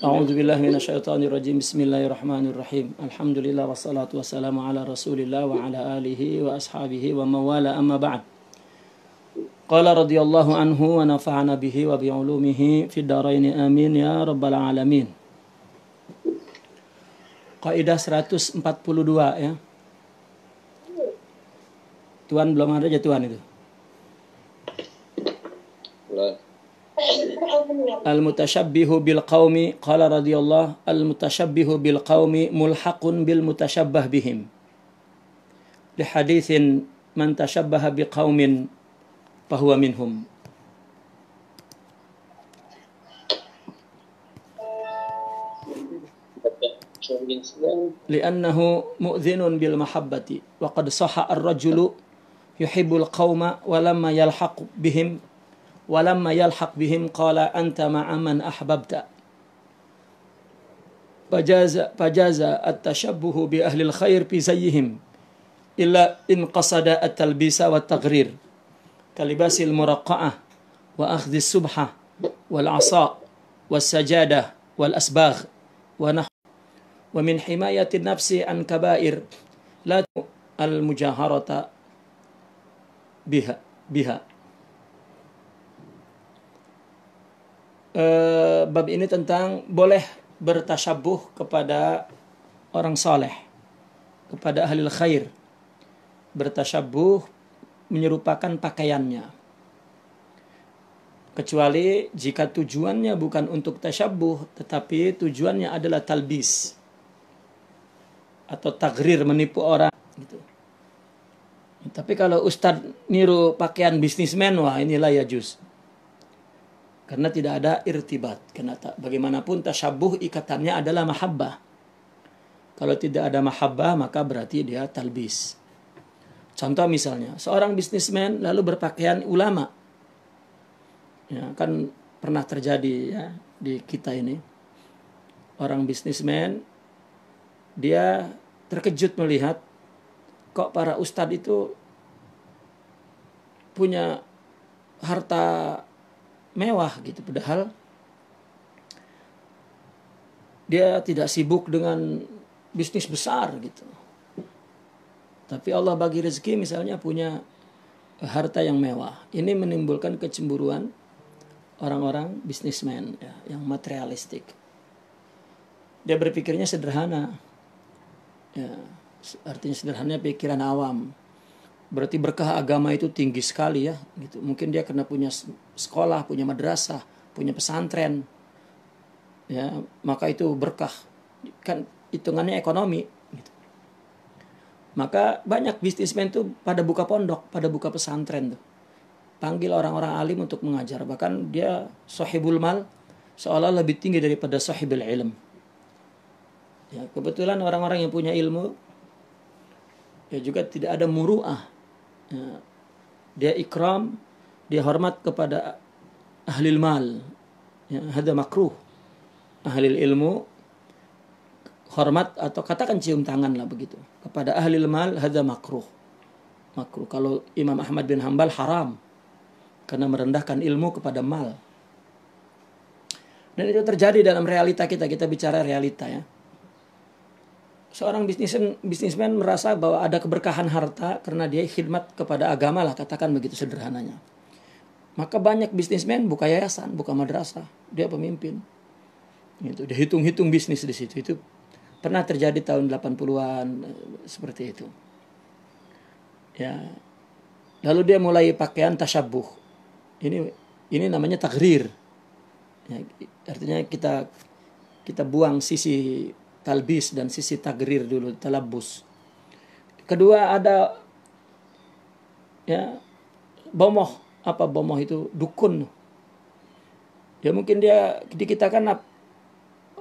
A'udzu billahi minasyaitonir rajim. Bismillahirrahmanirrahim. Alhamdulillah wassalatu wassalamu ala Rasulillah wa ala alihi wa ashabihi wa mawala amma ba'd. Qala radhiyallahu anhu wa nafa'ana 142 Al-mutasyabbihu bil qaumi qala radhiyallahu al-mutasyabbihu bil qaumi mulhaqun bil mutasyabbah bihim. Li haditsin man tashabbaha bi fahuwa minhum. لأنه مؤذن بالمحبة وقد صح الرجل يحب القوم ولما يلحق بهم ولما يلحق بهم قال أنت مع من أحببت فجاز, فجاز التشبه بأهل الخير بزيهم إلا إن قصد التلبيس والتغرير كلباس المرقعة وأخذ السبحة والعصاء والسجادة والأسباغ ونحو ومن حماية النفس عن كبائر لا المجاهرة بها بها eh, bab ini tentang boleh bertasyabuh kepada orang soleh, kepada ahli khair. Bertasyabuh menyerupakan pakaiannya. Kecuali jika tujuannya bukan untuk tasyabuh, tetapi tujuannya adalah talbis atau tagrir menipu orang. Gitu. Tapi kalau Ustadz niru pakaian bisnismen, wah inilah ya jus karena tidak ada irtibat karena tak, bagaimanapun tasyabuh ikatannya adalah mahabbah kalau tidak ada mahabbah maka berarti dia talbis contoh misalnya seorang bisnismen lalu berpakaian ulama ya kan pernah terjadi ya di kita ini orang bisnismen dia terkejut melihat kok para ustadz itu punya harta mewah gitu padahal dia tidak sibuk dengan bisnis besar gitu. Tapi Allah bagi rezeki misalnya punya harta yang mewah. Ini menimbulkan kecemburuan orang-orang bisnismen ya, yang materialistik. Dia berpikirnya sederhana. Ya, artinya sederhana pikiran awam berarti berkah agama itu tinggi sekali ya gitu mungkin dia kena punya sekolah punya madrasah punya pesantren ya maka itu berkah kan hitungannya ekonomi gitu. maka banyak bisnismen tuh pada buka pondok pada buka pesantren tuh panggil orang-orang alim untuk mengajar bahkan dia sohibul mal seolah lebih tinggi daripada sohibul ilm ya kebetulan orang-orang yang punya ilmu ya juga tidak ada muruah Eh, dia ikram dia hormat kepada ahli mal ya, hada makruh ahli ilmu hormat atau katakan cium tangan lah begitu kepada ahli mal hada makruh makruh kalau Imam Ahmad bin Hambal haram karena merendahkan ilmu kepada mal dan itu terjadi dalam realita kita kita bicara realita ya seorang bisnismen bisnismen merasa bahwa ada keberkahan harta karena dia khidmat kepada agama lah katakan begitu sederhananya. Maka banyak bisnismen buka yayasan, buka madrasah, dia pemimpin. Itu dia hitung-hitung bisnis di situ. Itu pernah terjadi tahun 80-an eh, seperti itu. Ya. Lalu dia mulai pakaian tasabuh Ini ini namanya takrir. Ya, artinya kita kita buang sisi talbis dan sisi tagrir dulu talabus kedua ada ya bomoh apa bomoh itu dukun ya mungkin dia di kita kenapa kan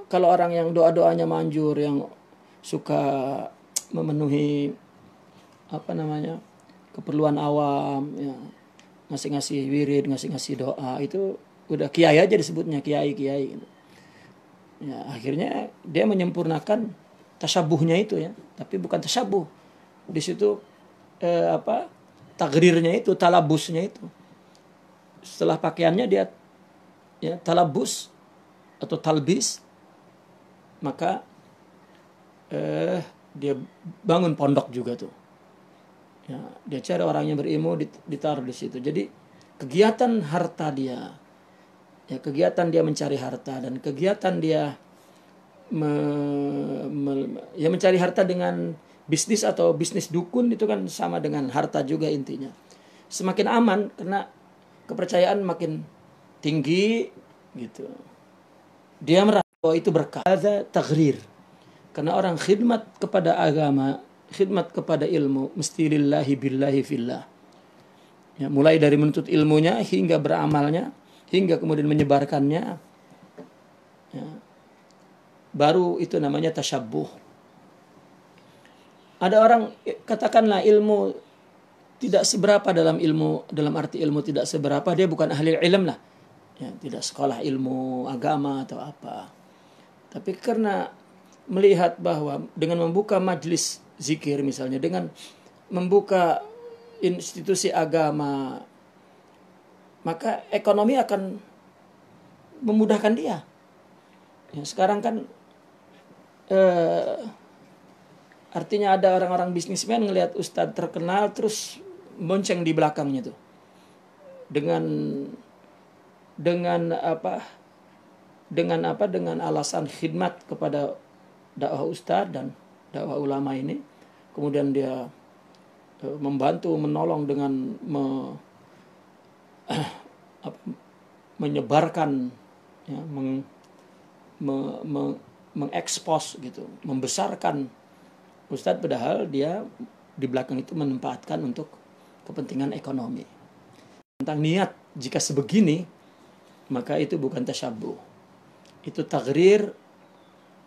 kalau orang yang doa doanya manjur yang suka memenuhi apa namanya keperluan awam ya ngasih ngasih wirid ngasih ngasih doa itu udah kiai aja disebutnya kiai kiai gitu ya, akhirnya dia menyempurnakan tasabuhnya itu ya tapi bukan tasabuh di situ eh, apa tagrirnya itu talabusnya itu setelah pakaiannya dia ya talabus atau talbis maka eh, dia bangun pondok juga tuh ya dia cari orang yang berilmu ditaruh di situ jadi kegiatan harta dia ya kegiatan dia mencari harta dan kegiatan dia me, me, ya mencari harta dengan bisnis atau bisnis dukun itu kan sama dengan harta juga intinya semakin aman karena kepercayaan makin tinggi gitu dia merasa bahwa itu berkah ada takrir karena orang khidmat kepada agama khidmat kepada ilmu mesti lillahi billahi fillah ya, mulai dari menuntut ilmunya hingga beramalnya hingga kemudian menyebarkannya ya, baru itu namanya tasyabuh ada orang eh, katakanlah ilmu tidak seberapa dalam ilmu dalam arti ilmu tidak seberapa dia bukan ahli ilm lah ya, tidak sekolah ilmu agama atau apa tapi karena melihat bahwa dengan membuka majelis zikir misalnya dengan membuka institusi agama maka ekonomi akan memudahkan dia. Ya, sekarang kan eh, artinya ada orang-orang bisnismen ngelihat ustadz terkenal terus bonceng di belakangnya tuh dengan dengan apa dengan apa dengan alasan khidmat kepada dakwah ustadz dan dakwah ulama ini kemudian dia eh, membantu menolong dengan me, menyebarkan ya, meng, me, me, mengekspos gitu membesarkan Ustadz padahal dia di belakang itu menempatkan untuk kepentingan ekonomi tentang niat jika sebegini maka itu bukan tasyabuh itu tagrir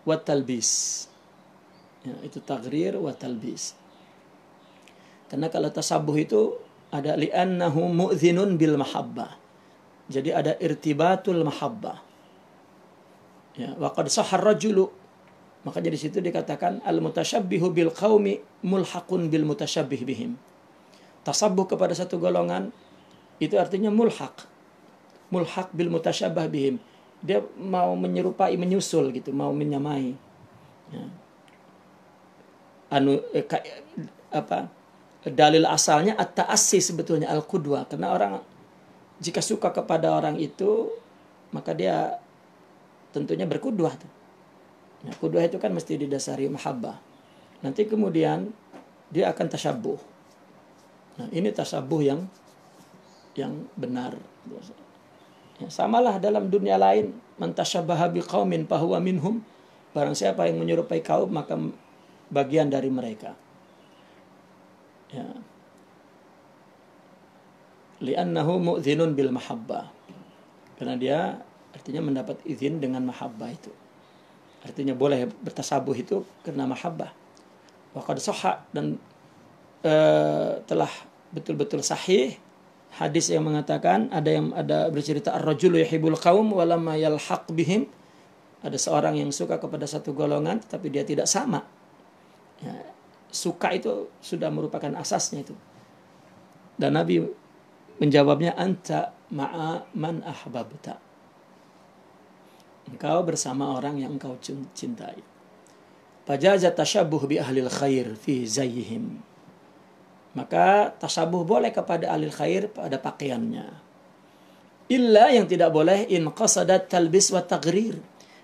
wa talbis ya, itu tagrir wa talbis karena kalau tasabuh itu ada li'annahu mu'zinun bil mahabbah. Jadi ada irtibatul mahabbah. Ya, wa qad sahar rajulu. Maka jadi situ dikatakan al mutasyabbihu bil qaumi mulhaqun bil mutasyabbih bihim. Tasabbuh kepada satu golongan itu artinya mulhaq. Mulhaq bil mutasyabbah bihim. Dia mau menyerupai, menyusul gitu, mau menyamai. Ya. Anu eh, ka, apa? dalil asalnya at-ta'assi sebetulnya al-qudwa karena orang jika suka kepada orang itu maka dia tentunya berkudwa Nah, kudwa ya, itu kan mesti didasari mahabbah. Nanti kemudian dia akan tasabuh. Nah, ini tasabuh yang yang benar. Ya, samalah dalam dunia lain mentasyabaha biqaumin fahuwa minhum. Barang siapa yang menyerupai kaum maka bagian dari mereka ya. li'annahu mu'zinun bil mahabbah karena dia artinya mendapat izin dengan mahabbah itu artinya boleh bertasabuh itu karena mahabbah waqad soha dan e, telah betul-betul sahih hadis yang mengatakan ada yang ada bercerita ar-rajulu yahibul qaum walamma yalhaq bihim ada seorang yang suka kepada satu golongan tapi dia tidak sama suka itu sudah merupakan asasnya itu. Dan Nabi menjawabnya anta ma'a man ahbabta. Engkau bersama orang yang engkau cintai. Fajaza tasyabuh bi ahlil khair fi zayyihim. Maka tasabuh boleh kepada ahlil khair pada pakaiannya. Illa yang tidak boleh in qasadat talbis wa tagrir.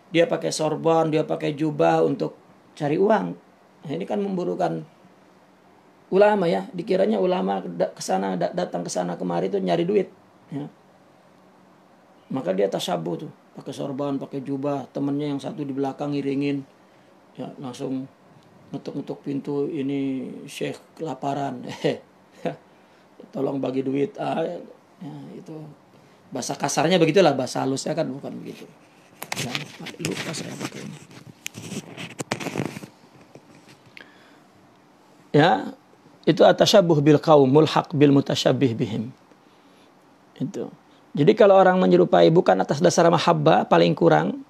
Dia pakai sorban, dia pakai jubah untuk cari uang. Nah, ini kan memburukan ulama ya, dikiranya ulama ke sana datang ke sana kemari itu nyari duit ya. Maka dia tasabuh tuh, pakai sorban, pakai jubah, temennya yang satu di belakang ngiringin ya langsung ngetuk-ngetuk pintu ini Syekh kelaparan. Ya. Tolong bagi duit. Ah, ya, itu bahasa kasarnya begitulah bahasa halusnya kan bukan begitu. Jangan ya, lupa saya ini ya itu atasyabuh bil kaum mulhak bil mutasyabih bihim itu jadi kalau orang menyerupai bukan atas dasar mahabba paling kurang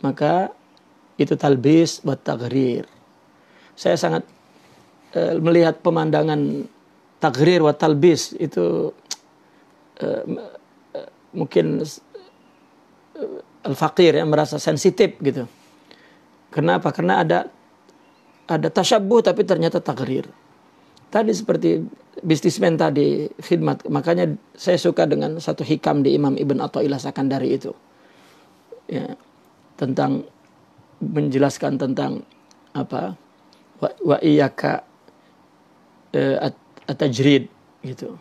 maka itu talbis buat tagrir saya sangat e, melihat pemandangan tagrir wa talbis itu e, e, mungkin al fakir yang merasa sensitif gitu kenapa karena ada ada tasyabuh tapi ternyata takrir. Tadi seperti bisnismen tadi khidmat, makanya saya suka dengan satu hikam di Imam Ibn Atta'illah Sakandari itu. Ya, tentang menjelaskan tentang apa wa, wa iyaka eh, at, gitu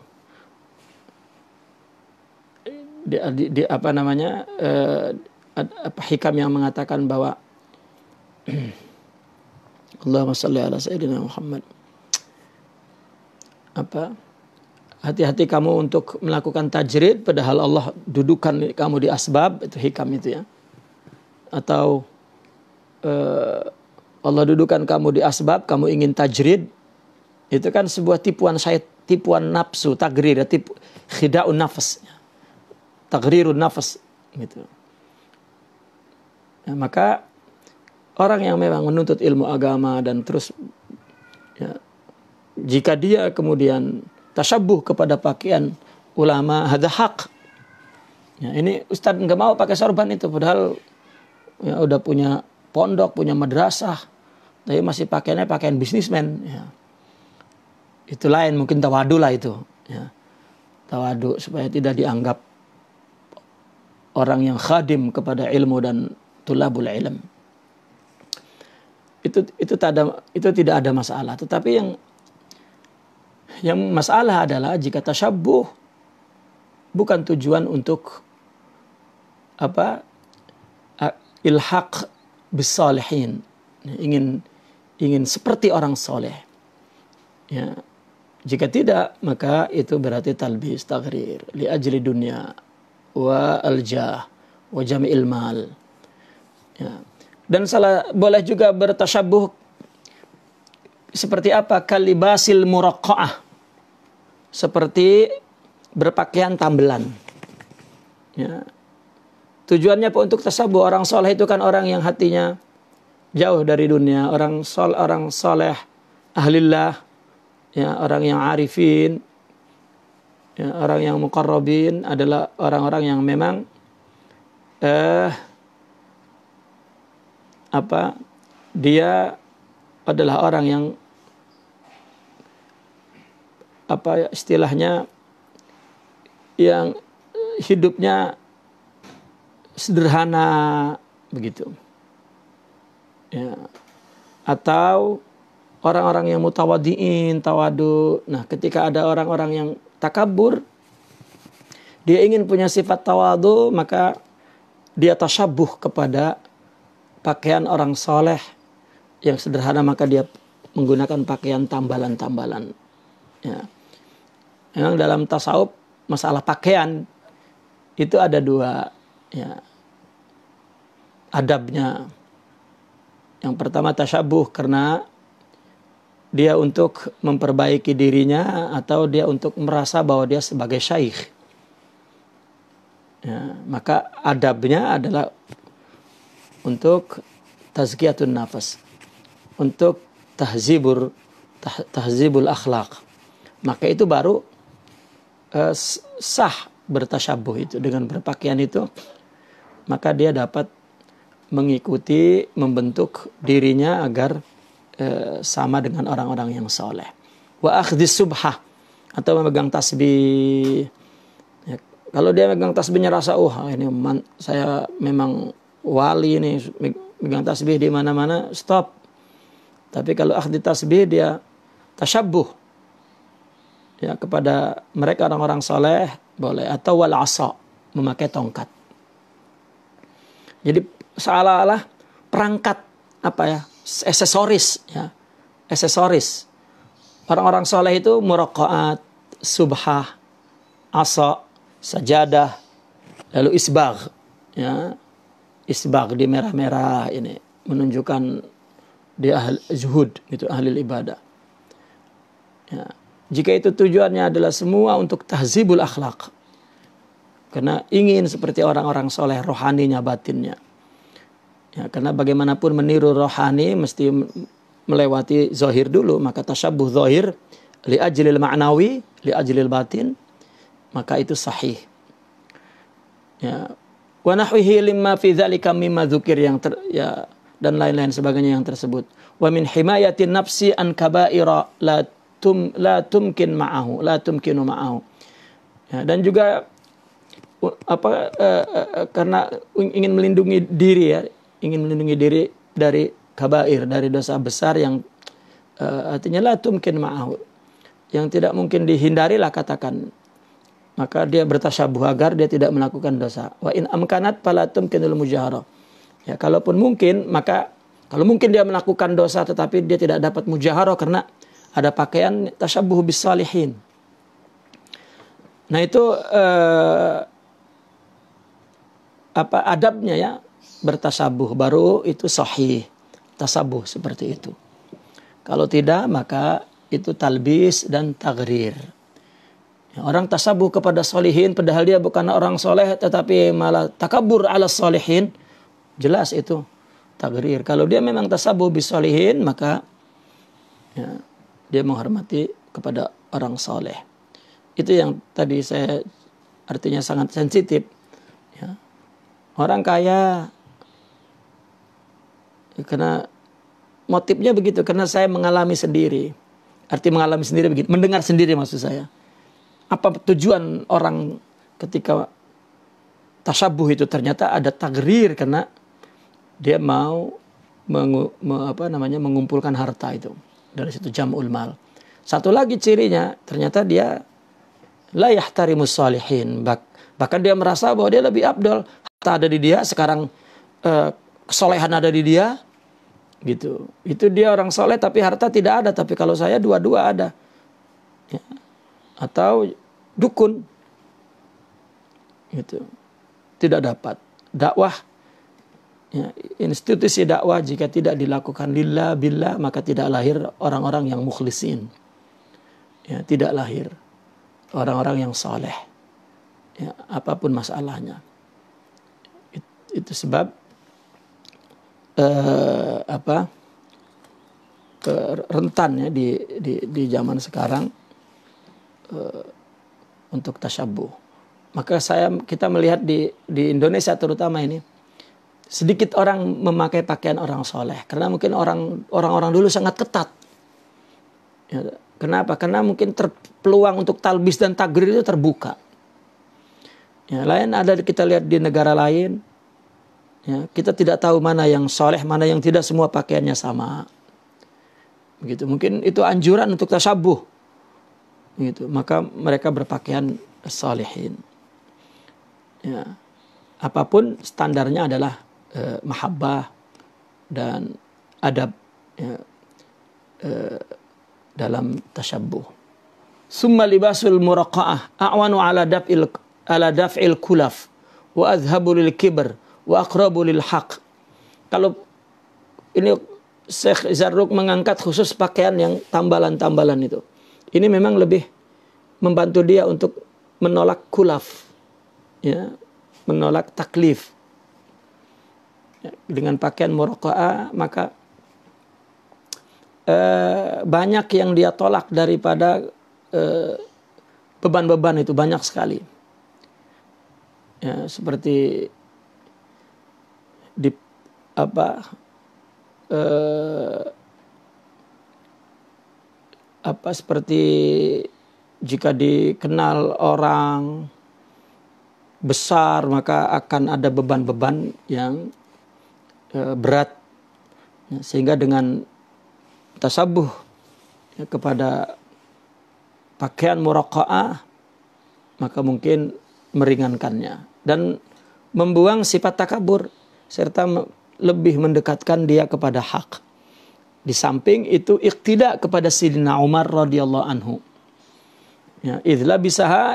di, di, di apa namanya eh, apa hikam yang mengatakan bahwa Allahumma salli ala sayyidina Muhammad apa hati-hati kamu untuk melakukan tajrid padahal Allah dudukan kamu di asbab itu hikam itu ya atau uh, Allah dudukan kamu di asbab kamu ingin tajrid itu kan sebuah tipuan saya tipuan nafsu tagrir ya tip khidaun nafas tagrirun nafas gitu ya, maka orang yang memang menuntut ilmu agama dan terus ya, jika dia kemudian tasabuh kepada pakaian ulama ada hak ya, ini ustad nggak mau pakai sorban itu padahal ya, udah punya pondok punya madrasah tapi masih pakainya pakaian bisnismen ya. itu lain mungkin tawadu lah itu ya. tawadu supaya tidak dianggap orang yang khadim kepada ilmu dan tulabul ilm itu itu tak ada itu tidak ada masalah tetapi yang yang masalah adalah jika tasyabuh bukan tujuan untuk apa ilhaq bisalihin ingin ingin seperti orang soleh ya jika tidak maka itu berarti talbis tagrir li ajli dunia wa aljah wa jamil mal ya dan salah boleh juga bertasyabuh seperti apa? Kalibasil muraqqa'ah. Seperti berpakaian tambelan. Ya. Tujuannya untuk tasabuh orang soleh itu kan orang yang hatinya jauh dari dunia, orang sol orang soleh, ahlillah, ya orang yang arifin, ya, orang yang mukarrabin adalah orang-orang yang memang eh, apa dia adalah orang yang apa istilahnya yang hidupnya sederhana begitu ya atau orang-orang yang mutawadiin tawadu nah ketika ada orang-orang yang takabur dia ingin punya sifat tawadu maka dia tasabuh kepada pakaian orang soleh yang sederhana maka dia menggunakan pakaian tambalan-tambalan. Ya. Memang dalam tasawuf masalah pakaian itu ada dua ya, adabnya. Yang pertama tasyabuh karena dia untuk memperbaiki dirinya atau dia untuk merasa bahwa dia sebagai syaikh. Ya, maka adabnya adalah untuk tazkiyatun nafas, untuk tahzibur tahzibul akhlak. Maka itu baru eh, sah bertasyabuh itu dengan berpakaian itu, maka dia dapat mengikuti membentuk dirinya agar eh, sama dengan orang-orang yang soleh. Wa akhdi subhah atau memegang tasbih. Ya, kalau dia memegang tasbihnya rasa, oh ini man, saya memang wali ini megang tasbih di mana-mana stop tapi kalau ahli tasbih dia tasyabuh ya kepada mereka orang-orang soleh boleh atau wal asa memakai tongkat jadi seolah-olah perangkat apa ya aksesoris ya aksesoris orang-orang soleh itu murakaat subhah asa sajadah lalu isbagh ya isbak di merah-merah ini menunjukkan di ahli zuhud itu ahli ibadah ya. jika itu tujuannya adalah semua untuk tahzibul akhlak karena ingin seperti orang-orang soleh rohaninya batinnya ya, karena bagaimanapun meniru rohani mesti melewati zohir dulu maka tasyabuh zohir li ajlil ma'nawi li ajlil batin maka itu sahih ya wa nahwihi limma fi dzalika mimma dzukir yang ter, ya dan lain-lain sebagainya yang tersebut wa min himayati nafsi an kaba'ira la tum la tumkin ma'ahu la tumkinu ma'ahu ya, dan juga apa uh, uh, karena ingin melindungi diri ya ingin melindungi diri dari kabair dari dosa besar yang uh, artinya la tumkin ma'ahu yang tidak mungkin dihindarilah katakan maka dia bertasabuh agar dia tidak melakukan dosa. Wa in amkanat palatum kinul mujahara. Ya, kalaupun mungkin maka kalau mungkin dia melakukan dosa tetapi dia tidak dapat mujahara karena ada pakaian tasabuh bis salihin. Nah, itu eh, apa adabnya ya bertasabuh baru itu sahih. Tasabuh seperti itu. Kalau tidak maka itu talbis dan tagrir. Orang tasabuh kepada solihin padahal dia bukan orang soleh tetapi malah takabur ala solihin. Jelas itu Tagrir. Kalau dia memang tasabuh solihin maka ya, dia menghormati kepada orang soleh. Itu yang tadi saya artinya sangat sensitif. Ya. Orang kaya ya, karena motifnya begitu karena saya mengalami sendiri. Arti mengalami sendiri begitu, mendengar sendiri maksud saya apa tujuan orang ketika tasabuh itu ternyata ada tagrir karena dia mau mengu, me, apa namanya mengumpulkan harta itu dari situ jamul mal. Satu lagi cirinya ternyata dia la yahtarimus salihin bahkan dia merasa bahwa dia lebih abdul harta ada di dia sekarang eh, kesolehan ada di dia gitu. Itu dia orang soleh tapi harta tidak ada tapi kalau saya dua-dua ada. Ya atau dukun gitu tidak dapat dakwah ya, institusi dakwah jika tidak dilakukan lilla billah maka tidak lahir orang-orang yang mukhlisin ya, tidak lahir orang-orang yang soleh ya, apapun masalahnya It, itu sebab uh, apa eh, ya di, di di zaman sekarang Eh, untuk tasyabuh. Maka saya kita melihat di di Indonesia terutama ini sedikit orang memakai pakaian orang soleh karena mungkin orang orang-orang dulu sangat ketat. Ya, kenapa? Karena mungkin ter, peluang untuk talbis dan tagrir itu terbuka. Ya, lain ada kita lihat di negara lain, ya, kita tidak tahu mana yang soleh, mana yang tidak semua pakaiannya sama. Begitu mungkin itu anjuran untuk tasabuh gitu maka mereka berpakaian salihin ya apapun standarnya adalah eh, mahabbah dan adab ya, eh, dalam tasyabbuh summa libasul muraqaah a'wanu ala daf'il ala daf'il kulaf wa azhabu lil kibr wa aqrabu lil haq kalau ini Syekh Zarruk mengangkat khusus pakaian yang tambalan-tambalan itu ini memang lebih membantu dia untuk menolak kulaf, ya, menolak taklif. Ya, dengan pakaian muraqa'a maka eh, banyak yang dia tolak daripada beban eh, beban-beban itu banyak sekali. Ya, seperti di apa eh, apa seperti jika dikenal orang besar maka akan ada beban-beban yang e, berat ya, sehingga dengan tasabuh ya, kepada pakaian muraqaah maka mungkin meringankannya dan membuang sifat takabur serta lebih mendekatkan dia kepada hak. Di samping itu iktidak kepada Sidina Umar radhiyallahu anhu. Ya, bisa bisaha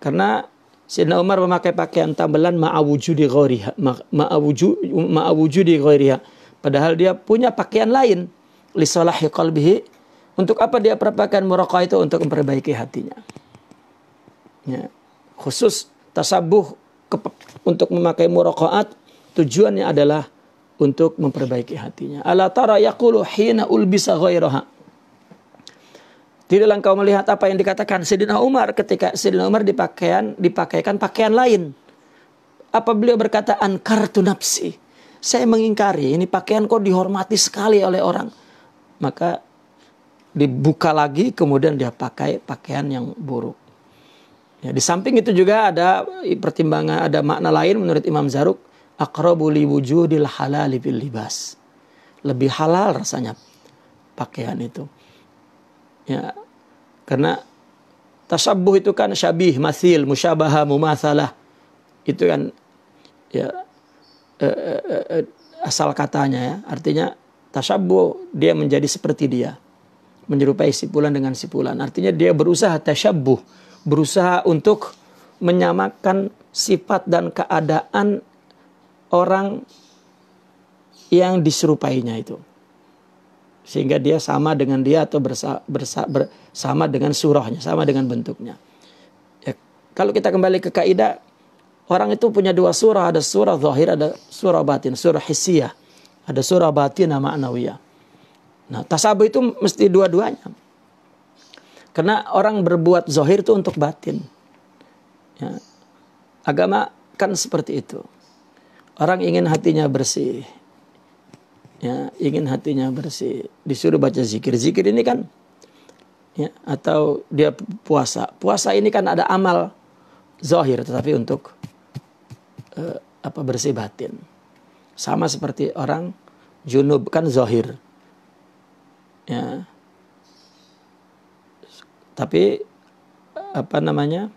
karena Sidina Umar memakai pakaian tambelan ma'awujudi ghairiha ma'awuju ma'awujudi ghairiha padahal dia punya pakaian lain li salahi qalbihi untuk apa dia perpakaian muraqah itu untuk memperbaiki hatinya. Ya. Khusus tasabuh untuk memakai muraqahat. tujuannya adalah untuk memperbaiki hatinya. Ala tara yaqulu hina ulbisa ghairaha. Tidaklah engkau melihat apa yang dikatakan Sayyidina Umar ketika Sayyidina Umar dipakaian dipakaikan pakaian lain. Apa beliau berkata ankartu nafsi. Saya mengingkari ini pakaian kok dihormati sekali oleh orang. Maka dibuka lagi kemudian dia pakai pakaian yang buruk. Ya, di samping itu juga ada pertimbangan ada makna lain menurut Imam Zaruk akrabu li wujudil halali bil libas. Lebih halal rasanya pakaian itu. Ya, karena tasabbuh itu kan syabih, masil, musyabaha, mumatsalah. Itu kan ya e, e, e, asal katanya ya. Artinya tasabbuh dia menjadi seperti dia. Menyerupai sipulan dengan sipulan. Artinya dia berusaha tasabbuh, berusaha untuk menyamakan sifat dan keadaan orang yang diserupainya itu. Sehingga dia sama dengan dia atau bersa, bersa, bersama dengan surahnya, sama dengan bentuknya. Ya, kalau kita kembali ke kaidah, orang itu punya dua surah, ada surah zahir, ada surah batin, surah hissiyah, ada surah batin nama anawiyah. Nah, tasabuh itu mesti dua-duanya. Karena orang berbuat zahir itu untuk batin. Ya. Agama kan seperti itu. Orang ingin hatinya bersih. Ya, ingin hatinya bersih. Disuruh baca zikir. Zikir ini kan ya, atau dia puasa. Puasa ini kan ada amal zohir tetapi untuk uh, apa bersih batin. Sama seperti orang junub kan zahir. Ya. Tapi apa namanya?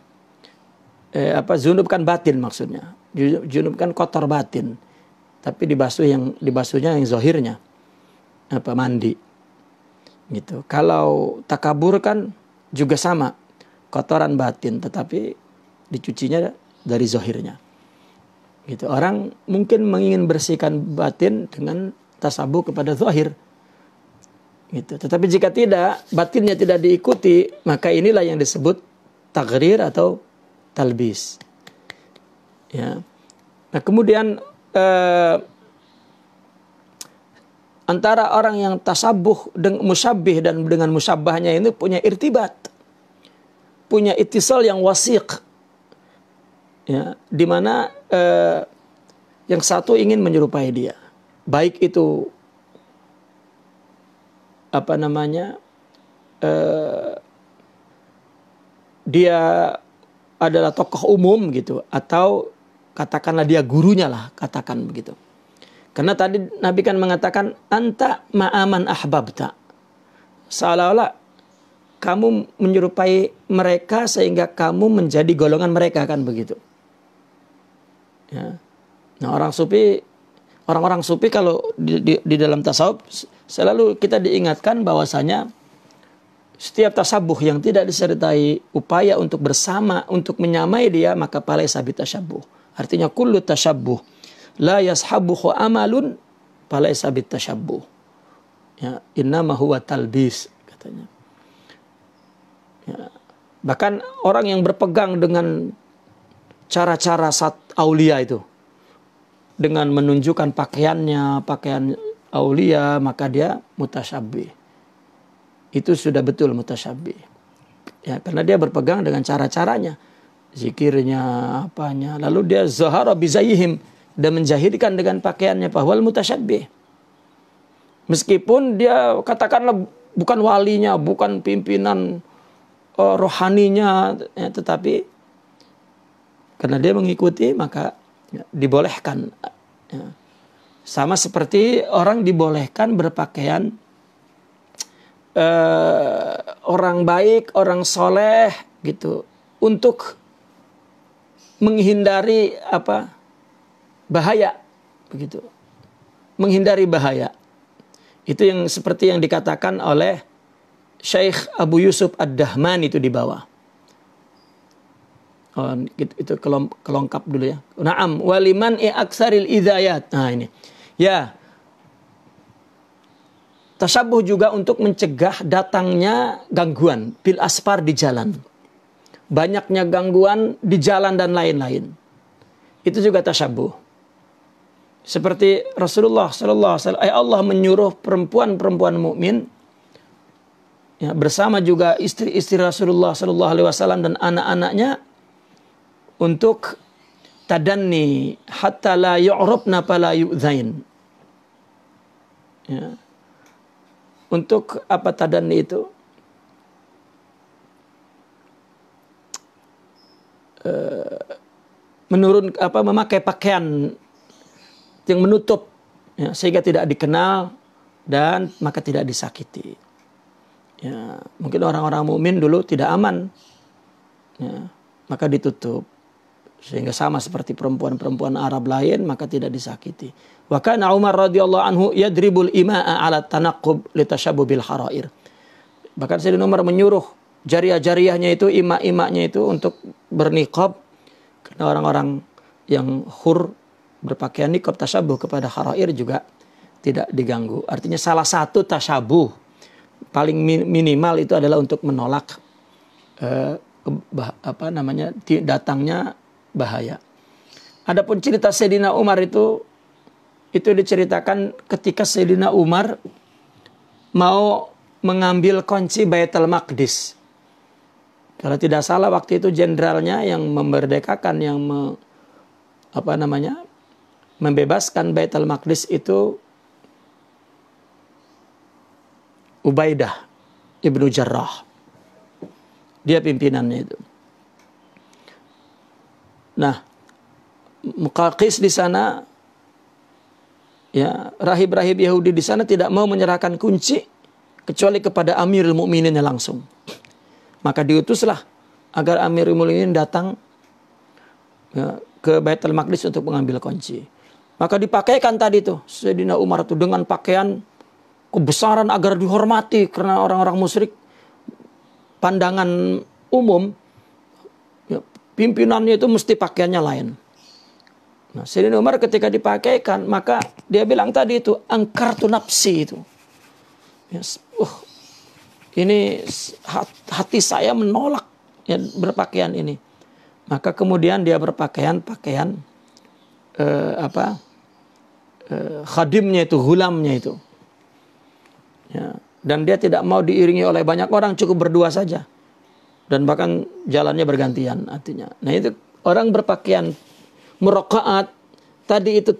Eh, apa zunub kan batin maksudnya junub kan kotor batin tapi dibasuh yang dibasuhnya yang zohirnya apa mandi gitu kalau takabur kan juga sama kotoran batin tetapi dicucinya dari zohirnya gitu orang mungkin mengingin bersihkan batin dengan tasabuh kepada zohir gitu tetapi jika tidak batinnya tidak diikuti maka inilah yang disebut takrir atau talbis ya nah kemudian eh, antara orang yang tasabuh dengan musabih dan dengan musabahnya ini punya irtibat punya itisal yang wasiq ya di mana eh, yang satu ingin menyerupai dia baik itu apa namanya eh, dia adalah tokoh umum gitu atau Katakanlah dia gurunya lah, katakan begitu. Karena tadi Nabi kan mengatakan anta ma'aman ahbabta. Seolah-olah kamu menyerupai mereka sehingga kamu menjadi golongan mereka kan begitu. Ya. Nah orang supi orang-orang supi kalau di, di, di dalam tasawuf selalu kita diingatkan bahwasanya setiap tasabuh yang tidak disertai upaya untuk bersama, untuk menyamai dia, maka palai sabit tasabuh Artinya kullu tasyabbuh la amalun falaisa bitasyabbuh. Ya, innama huwa talbis katanya. Ya, bahkan orang yang berpegang dengan cara-cara sat aulia itu dengan menunjukkan pakaiannya, pakaian aulia, maka dia mutasyabbi. Itu sudah betul mutasyabbi. Ya, karena dia berpegang dengan cara-caranya zikirnya, apanya. Lalu dia zahara bizayihim dan menjahidkan dengan pakaiannya pahwal mutasyabbih Meskipun dia katakanlah bukan walinya, bukan pimpinan uh, rohaninya, ya, tetapi karena dia mengikuti maka ya, dibolehkan. Ya. Sama seperti orang dibolehkan berpakaian uh, orang baik, orang soleh gitu untuk menghindari apa bahaya begitu menghindari bahaya itu yang seperti yang dikatakan oleh Syekh Abu Yusuf Ad-Dahman itu di bawah oh, itu, itu kelom, kelongkap dulu ya naam waliman e aksaril idayat nah ini ya tasabuh juga untuk mencegah datangnya gangguan bil aspar di jalan banyaknya gangguan di jalan dan lain-lain. Itu juga tasyabuh. Seperti Rasulullah Sallallahu Alaihi Wasallam, eh, Allah menyuruh perempuan-perempuan mukmin ya, bersama juga istri-istri Rasulullah Sallallahu Alaihi Wasallam dan anak-anaknya untuk tadani hatta la yu'rabna fala yu'zain. Ya. Untuk apa tadani itu? Eh, menurun apa memakai pakaian yang menutup ya, sehingga tidak dikenal dan maka tidak disakiti. Ya, mungkin orang-orang mukmin dulu tidak aman, ya, maka ditutup sehingga sama seperti perempuan-perempuan Arab lain maka tidak disakiti. Bahkan Umar radhiyallahu anhu yadribul ima'a ala tanakub litashabubil harair. Bahkan Sayyidina Umar menyuruh jariah-jariahnya itu, imak-imaknya itu untuk bernikab karena orang-orang yang hur berpakaian nikab tasabuh kepada harair juga tidak diganggu. Artinya salah satu tasabuh paling minimal itu adalah untuk menolak eh, apa namanya datangnya bahaya. Adapun cerita Sayyidina Umar itu itu diceritakan ketika Sayyidina Umar mau mengambil kunci Baitul Maqdis. Kalau tidak salah waktu itu jenderalnya yang memerdekakan yang me, apa namanya? membebaskan Baitul maqdis itu Ubaidah Ibnu Jarrah. Dia pimpinannya itu. Nah, Muqaqis di sana ya, rahib-rahib Yahudi di sana tidak mau menyerahkan kunci kecuali kepada Amirul Mukminin langsung. Maka diutuslah agar Amirul Mukminin datang ya, ke Baitul Maqdis untuk mengambil kunci. Maka dipakaikan tadi tuh Sayyidina Umar tuh dengan pakaian kebesaran agar dihormati karena orang-orang musyrik pandangan umum ya, pimpinannya itu mesti pakaiannya lain. Nah, Sayyidina Umar ketika dipakaikan maka dia bilang tadi itu angkar tu itu. Yes. Ya, uh, ini hati saya menolak ya, berpakaian ini. Maka kemudian dia berpakaian pakaian eh, apa eh, khadimnya itu, hulamnya itu. Ya. Dan dia tidak mau diiringi oleh banyak orang, cukup berdua saja. Dan bahkan jalannya bergantian artinya. Nah itu orang berpakaian merokaat tadi itu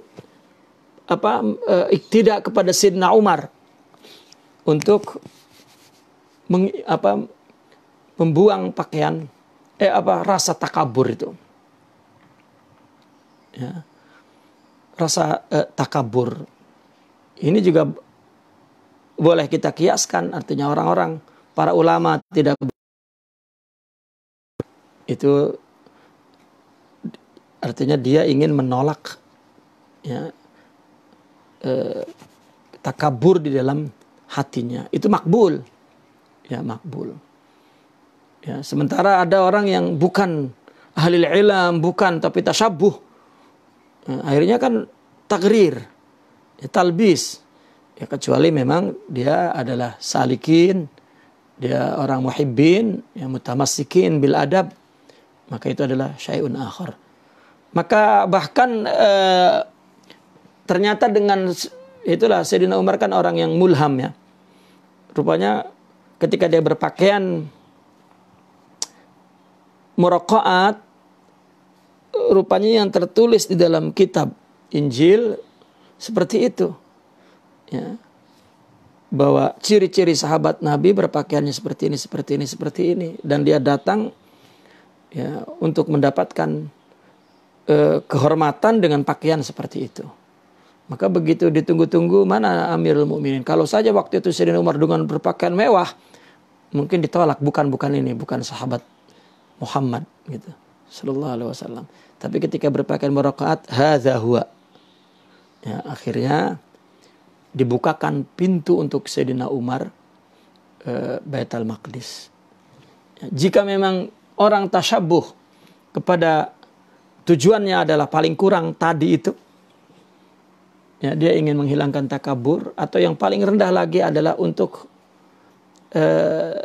apa e, tidak kepada Sidna Umar untuk meng, apa, membuang pakaian eh apa rasa takabur itu. Ya. Rasa eh, takabur. Ini juga boleh kita kiaskan artinya orang-orang para ulama tidak itu artinya dia ingin menolak ya eh, takabur di dalam hatinya itu makbul ya makbul. Ya, sementara ada orang yang bukan ahli ilam, bukan tapi tasabuh Nah, ya, akhirnya kan takrir, ya, talbis. Ya kecuali memang dia adalah salikin, dia orang muhibbin, yang mutamassikin bil adab, maka itu adalah syai'un akhar. Maka bahkan e, ternyata dengan itulah Sayyidina Umar kan orang yang mulham ya. Rupanya ketika dia berpakaian murokoat rupanya yang tertulis di dalam kitab Injil seperti itu ya bahwa ciri-ciri sahabat Nabi berpakaiannya seperti ini seperti ini seperti ini dan dia datang ya untuk mendapatkan eh, kehormatan dengan pakaian seperti itu maka begitu ditunggu-tunggu mana Amirul Mukminin kalau saja waktu itu Sayyidina Umar dengan berpakaian mewah mungkin ditolak bukan bukan ini bukan sahabat Muhammad gitu sallallahu alaihi wasallam tapi ketika berpakaian berokat, hadza huwa ya akhirnya dibukakan pintu untuk Sayyidina Umar e, eh, al Maqdis ya, jika memang orang tasabuh kepada tujuannya adalah paling kurang tadi itu ya dia ingin menghilangkan takabur atau yang paling rendah lagi adalah untuk eh,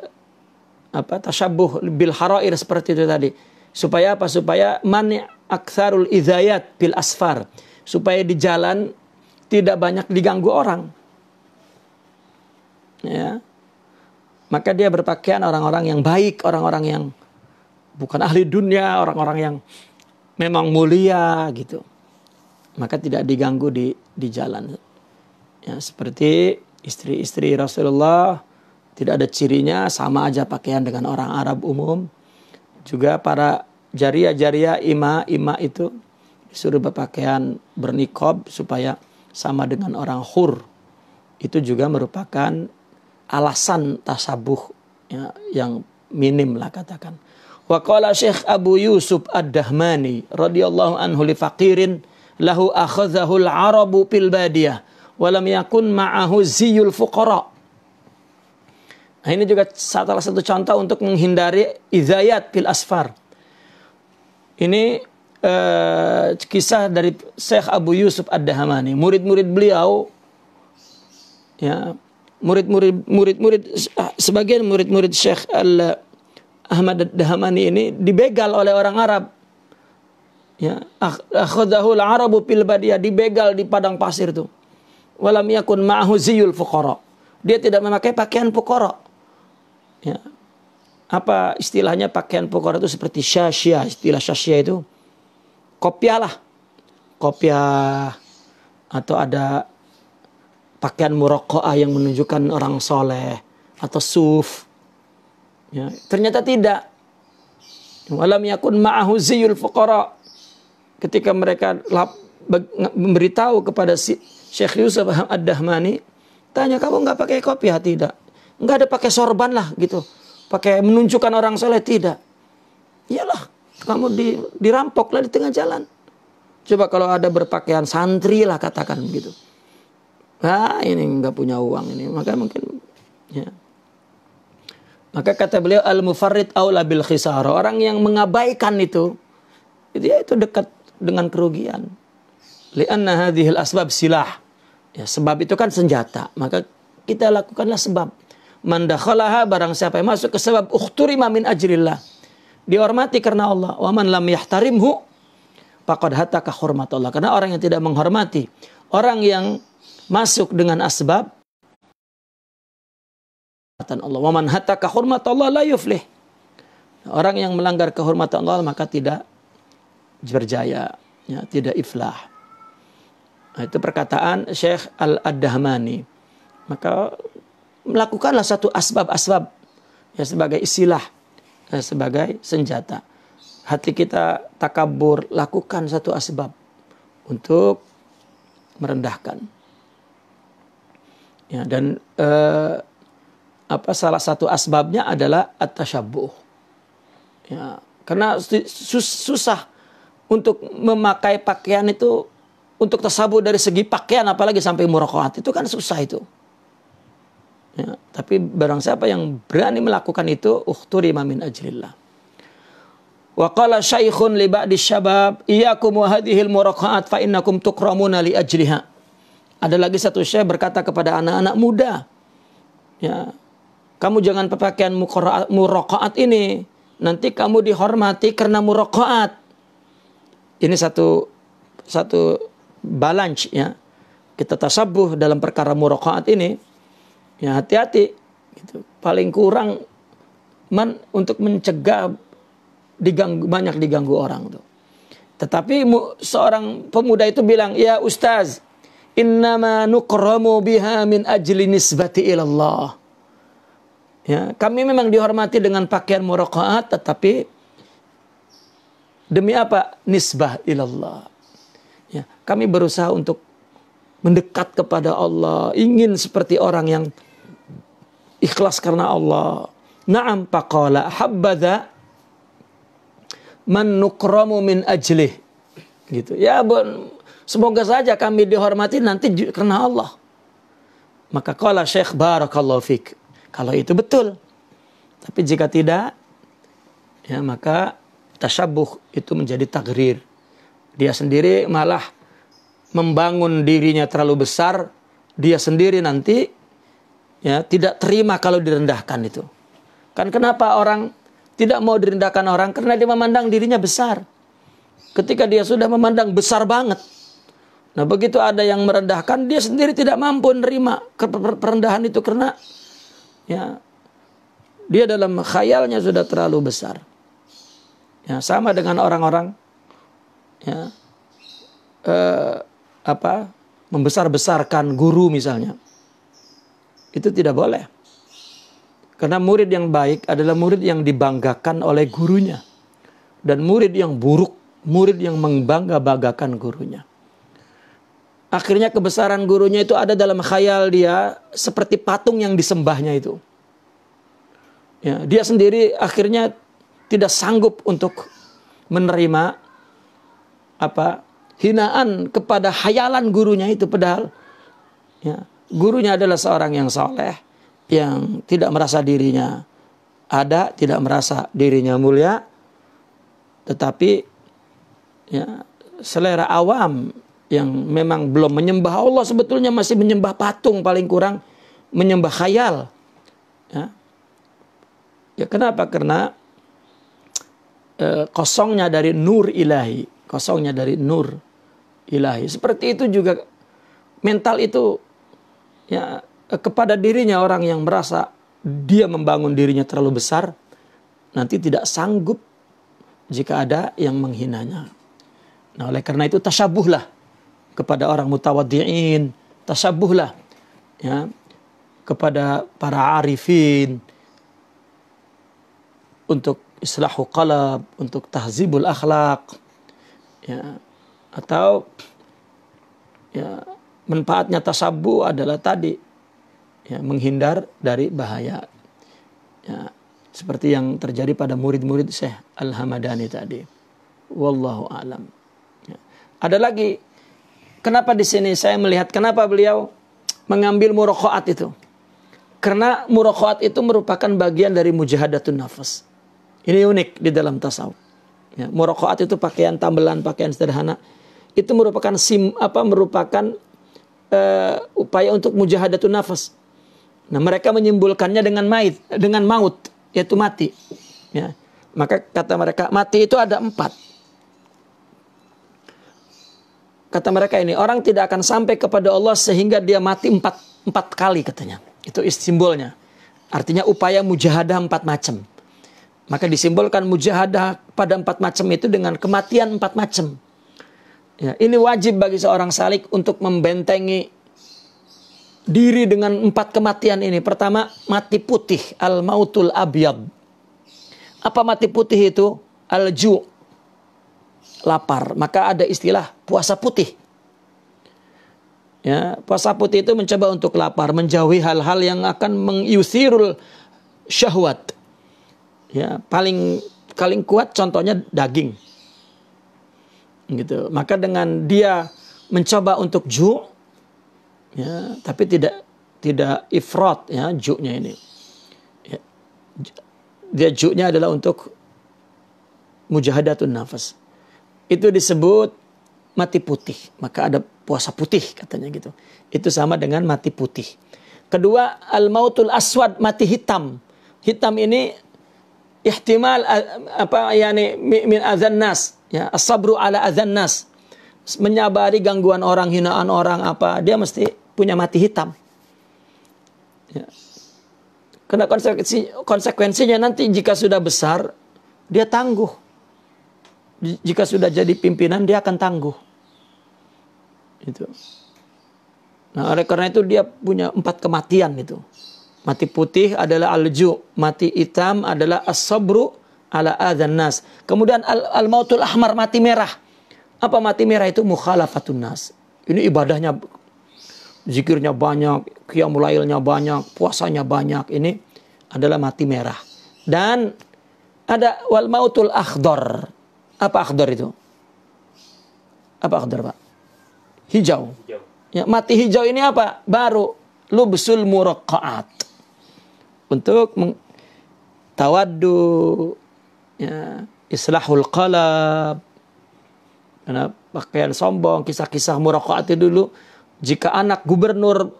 apa tasabuh bil harair seperti itu tadi supaya apa supaya mani aksarul idayat bil asfar supaya di jalan tidak banyak diganggu orang ya maka dia berpakaian orang-orang yang baik orang-orang yang bukan ahli dunia orang-orang yang memang mulia gitu maka tidak diganggu di di jalan ya seperti istri-istri Rasulullah tidak ada cirinya, sama aja pakaian dengan orang Arab umum. Juga para jaria-jaria ima-ima itu disuruh berpakaian bernikob supaya sama dengan orang hur. Itu juga merupakan alasan tasabuh ya, yang minim lah katakan. Wakola Syekh Abu Yusuf Ad-Dahmani radhiyallahu anhu li faqirin lahu akhadhahu al-arabu fil badiyah walam yakun ma'ahu ziyul fuqara Nah ini juga salah satu contoh untuk menghindari izayat fil asfar. Ini uh, kisah dari Syekh Abu Yusuf ad dahmani Murid-murid beliau, ya murid-murid murid-murid sebagian murid-murid Syekh Al Ahmad ad dahmani ini dibegal oleh orang Arab. Ya, akhadahul Arabu fil badia dibegal di padang pasir itu. Walam yakun ma'ahu ziyul fuqara. Dia tidak memakai pakaian fuqara Ya. Apa istilahnya pakaian pokor itu seperti syasya istilah syasya itu kopiah lah. Kopiah atau ada pakaian murokoah yang menunjukkan orang soleh atau suf. Ya, ternyata tidak. Walam yakun ma'ahu ziyul Ketika mereka lap, memberitahu kepada si Syekh Yusuf Ad-Dahmani, tanya kamu nggak pakai kopiah tidak? nggak ada pakai sorban lah gitu pakai menunjukkan orang soleh tidak iyalah kamu di, dirampok lah di tengah jalan coba kalau ada berpakaian santri lah katakan gitu ah ini nggak punya uang ini maka mungkin ya maka kata beliau al mufarrid aula bil khisar Orang yang mengabaikan itu dia itu dekat dengan kerugian. Lianna hadhil asbab silah. Ya, sebab itu kan senjata. Maka kita lakukanlah sebab. Mandakhalaha barang siapa yang masuk ke sebab ukhturima min ajrillah. Dihormati karena Allah. Wa man lam yahtarimhu faqad hataka hurmatullah. Karena orang yang tidak menghormati, orang yang masuk dengan asbab Allah. Wa man hataka hurmatullah la yuflih. Orang yang melanggar kehormatan Allah maka tidak berjaya, ya, tidak iflah. Nah, itu perkataan Syekh al adhamani Maka melakukanlah satu asbab-asbab ya sebagai istilah ya, sebagai senjata. Hati kita takabur, lakukan satu asbab untuk merendahkan. Ya, dan eh, apa salah satu asbabnya adalah at-tasyabuh. Ya, karena sus susah untuk memakai pakaian itu untuk tersabu dari segi pakaian apalagi sampai murakaat itu kan susah itu. Ya, tapi barang siapa yang berani melakukan itu, ukhturi mamin ajlillah. Wa qala syaikhun li ba'di syabab, iyyakum wa hadhil muraqaat fa innakum tukramuna li ajliha. Ada lagi satu syekh berkata kepada anak-anak muda, ya, kamu jangan berpakaian muraqaat ini, nanti kamu dihormati karena muraqaat. Ini satu satu balance ya. Kita tasabuh dalam perkara muraqaat ini ya hati-hati gitu. paling kurang man untuk mencegah diganggu banyak diganggu orang tuh tetapi seorang pemuda itu bilang ya ustaz innama nukramu biha min ajli nisbati ilallah ya kami memang dihormati dengan pakaian muraqaat tetapi demi apa nisbah ilallah ya kami berusaha untuk mendekat kepada Allah, ingin seperti orang yang ikhlas karena Allah. Naam faqala habbadha man nukramu min ajlih. Gitu. Ya bon, semoga saja kami dihormati nanti karena Allah. Maka qala Syekh barakallahu fik. Kalau itu betul. Tapi jika tidak ya maka Tasabuh itu menjadi tagrir. Dia sendiri malah membangun dirinya terlalu besar, dia sendiri nanti ya tidak terima kalau direndahkan itu. Kan kenapa orang tidak mau direndahkan orang karena dia memandang dirinya besar. Ketika dia sudah memandang besar banget. Nah, begitu ada yang merendahkan, dia sendiri tidak mampu menerima perendahan itu karena ya dia dalam khayalnya sudah terlalu besar. Ya, sama dengan orang-orang ya eh, apa membesar-besarkan guru misalnya. Itu tidak boleh. Karena murid yang baik adalah murid yang dibanggakan oleh gurunya. Dan murid yang buruk, murid yang membangga-banggakan gurunya. Akhirnya kebesaran gurunya itu ada dalam khayal dia seperti patung yang disembahnya itu. Ya, dia sendiri akhirnya tidak sanggup untuk menerima apa hinaan kepada hayalan gurunya itu padahal ya, gurunya adalah seorang yang soleh yang tidak merasa dirinya ada, tidak merasa dirinya mulia tetapi ya, selera awam yang memang belum menyembah Allah sebetulnya masih menyembah patung paling kurang menyembah khayal ya, ya kenapa karena eh, kosongnya dari nur ilahi, kosongnya dari nur ilahi. Seperti itu juga mental itu ya kepada dirinya orang yang merasa dia membangun dirinya terlalu besar nanti tidak sanggup jika ada yang menghinanya. Nah, oleh karena itu tasabuhlah kepada orang mutawaddiin, tasabuhlah ya kepada para arifin untuk islahu qalab, untuk tahzibul akhlak. Ya, atau ya manfaatnya tasabu adalah tadi ya, menghindar dari bahaya ya, seperti yang terjadi pada murid-murid Syekh Al Hamadani tadi wallahu alam ya. ada lagi kenapa di sini saya melihat kenapa beliau mengambil muraqaat itu karena muraqaat itu merupakan bagian dari mujahadatun nafas ini unik di dalam tasawuf ya, itu pakaian tambelan pakaian sederhana itu merupakan sim apa merupakan uh, upaya untuk mujahadatun nafas. Nah, mereka menyimpulkannya dengan mait, dengan maut, yaitu mati. Ya. Maka kata mereka mati itu ada empat. Kata mereka ini orang tidak akan sampai kepada Allah sehingga dia mati empat empat kali katanya. Itu simbolnya. Artinya upaya mujahadah empat macam. Maka disimbolkan mujahadah pada empat macam itu dengan kematian empat macam. Ya, ini wajib bagi seorang salik untuk membentengi diri dengan empat kematian ini. Pertama, mati putih, al-mautul abiyad). Apa mati putih itu? Al-ju, lapar. Maka ada istilah puasa putih. Ya, puasa putih itu mencoba untuk lapar, menjauhi hal-hal yang akan mengyusirul syahwat. Ya, paling paling kuat contohnya daging gitu maka dengan dia mencoba untuk ju ya tapi tidak tidak ifrat ya ju ini ya, dia ju adalah untuk mujahadatun nafas itu disebut mati putih maka ada puasa putih katanya gitu itu sama dengan mati putih kedua al mautul aswad mati hitam hitam ini ihtimal apa yani min azan nas Ya, asabru ala azan nas. Menyabari gangguan orang, hinaan orang apa, dia mesti punya mati hitam. Ya. Karena konsekuensi, konsekuensinya nanti jika sudah besar, dia tangguh. Jika sudah jadi pimpinan, dia akan tangguh. Itu. Nah, oleh karena itu dia punya empat kematian itu. Mati putih adalah alju, mati hitam adalah as ala adhan nas. Kemudian al, al mautul ahmar mati merah. Apa mati merah itu mukhalafatun nas. Ini ibadahnya zikirnya banyak, kiamulailnya banyak, puasanya banyak. Ini adalah mati merah. Dan ada wal mautul akhdar. Apa akhdar itu? Apa akhdar, Pak? Hijau. hijau. Ya, mati hijau ini apa? Baru lubsul muraqaat. Untuk tawaddu ya, islahul qalab karena pakaian sombong kisah-kisah murakaatnya dulu jika anak gubernur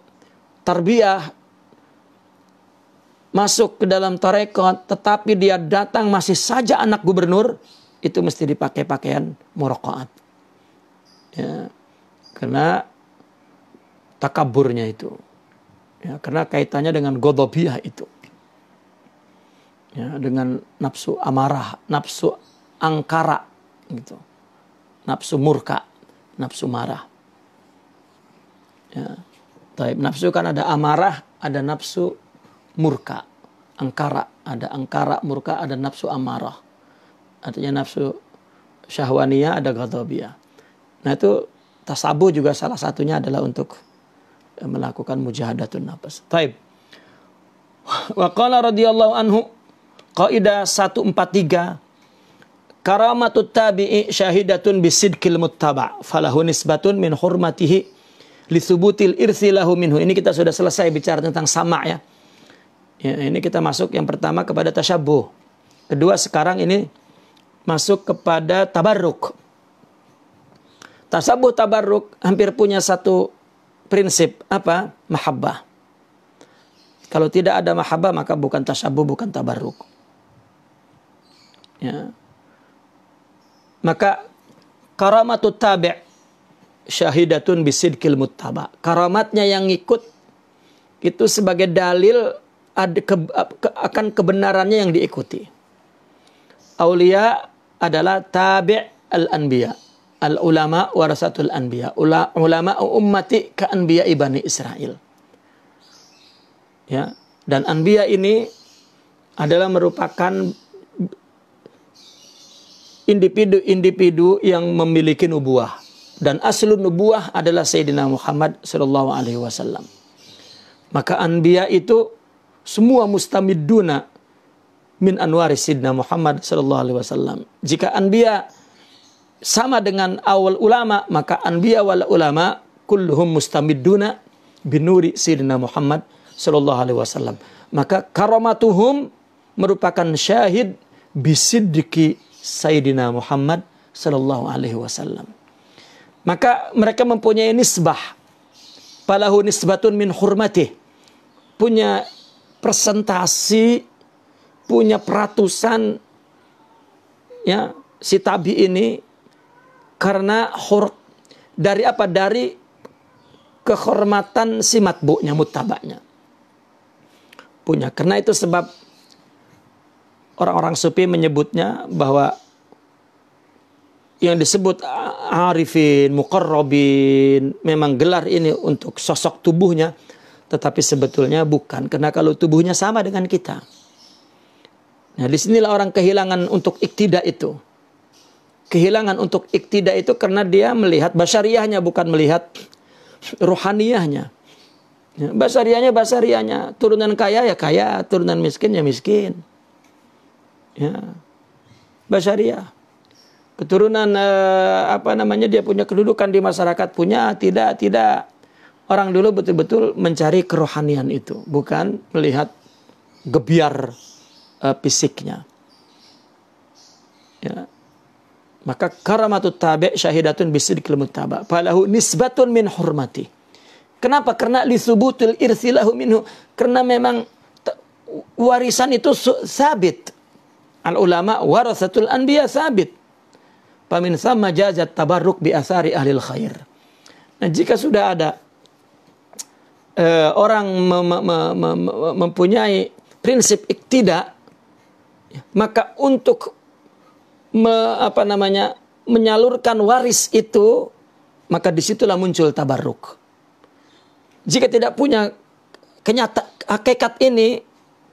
terbiah masuk ke dalam tarekat tetapi dia datang masih saja anak gubernur itu mesti dipakai pakaian murakaat ya, karena takaburnya itu ya, karena kaitannya dengan godobiah itu ya, dengan nafsu amarah, nafsu angkara, gitu, nafsu murka, nafsu marah. Ya. Taib nafsu kan ada amarah, ada nafsu murka, angkara, ada angkara murka, ada nafsu amarah. Artinya nafsu syahwania ada ghadabia. Nah itu tasabu juga salah satunya adalah untuk eh, melakukan mujahadatun nafas. Taib. Wa qala radhiyallahu anhu Kaidah 143 Karamatut tabi'i syahidatun bisidkil muttaba falahu nisbatun min hurmatihi lisubutil irsi lahu minhu. Ini kita sudah selesai bicara tentang sama ya. ya ini kita masuk yang pertama kepada tasyabuh. Kedua sekarang ini masuk kepada tabarruk. Tasabuh tabarruk hampir punya satu prinsip apa? Mahabbah. Kalau tidak ada mahabbah maka bukan tasabuh, bukan tabarruk. Ya. Maka karamatu tabi' syahidatun bisidkil muttaba. Karamatnya yang ikut itu sebagai dalil ad, ke, ke, akan kebenarannya yang diikuti. Aulia adalah tabi' al-anbiya. Al-ulama warasatul anbiya. Ula, ulama ummati ka anbiya ibani Israel. Ya, dan anbiya ini adalah merupakan individu-individu yang memiliki nubuah dan aslul nubuah adalah Sayyidina Muhammad sallallahu alaihi wasallam. Maka anbiya itu semua mustamiduna min anwari Sayyidina Muhammad sallallahu alaihi wasallam. Jika anbiya sama dengan awal ulama, maka anbiya wal ulama kulluhum mustamiduna binuri Sayyidina Muhammad sallallahu alaihi wasallam. Maka karamatuhum merupakan syahid bisidiki Sayyidina Muhammad Sallallahu Alaihi Wasallam. Maka mereka mempunyai nisbah. Palahu nisbatun min hurmatih. Punya presentasi, punya peratusan ya si tabi ini karena hur dari apa dari kehormatan si matbuknya mutabaknya punya karena itu sebab orang-orang sepi menyebutnya bahwa yang disebut arifin, Robin memang gelar ini untuk sosok tubuhnya, tetapi sebetulnya bukan, karena kalau tubuhnya sama dengan kita. Nah, disinilah orang kehilangan untuk iktida itu. Kehilangan untuk iktida itu karena dia melihat basariahnya, bukan melihat rohaniahnya. Ya, basariahnya, basariahnya. Turunan kaya ya kaya, turunan miskin ya miskin ya basyariah keturunan eh, apa namanya dia punya kedudukan di masyarakat punya tidak tidak orang dulu betul-betul mencari kerohanian itu bukan melihat gebiar eh, fisiknya ya maka karamatu tabe syahidatun bisidqil tabak. falahu nisbatun min hormati. kenapa karena lisubutil irsilahu minhu karena memang warisan itu sabit al ulama warasatul anbiya sabit. Pamin sama jazat tabarruk bi asari khair. Nah, jika sudah ada uh, orang mem mem mem mempunyai prinsip iktida maka untuk me, apa namanya menyalurkan waris itu maka disitulah muncul tabarruk jika tidak punya kenyata hakikat ini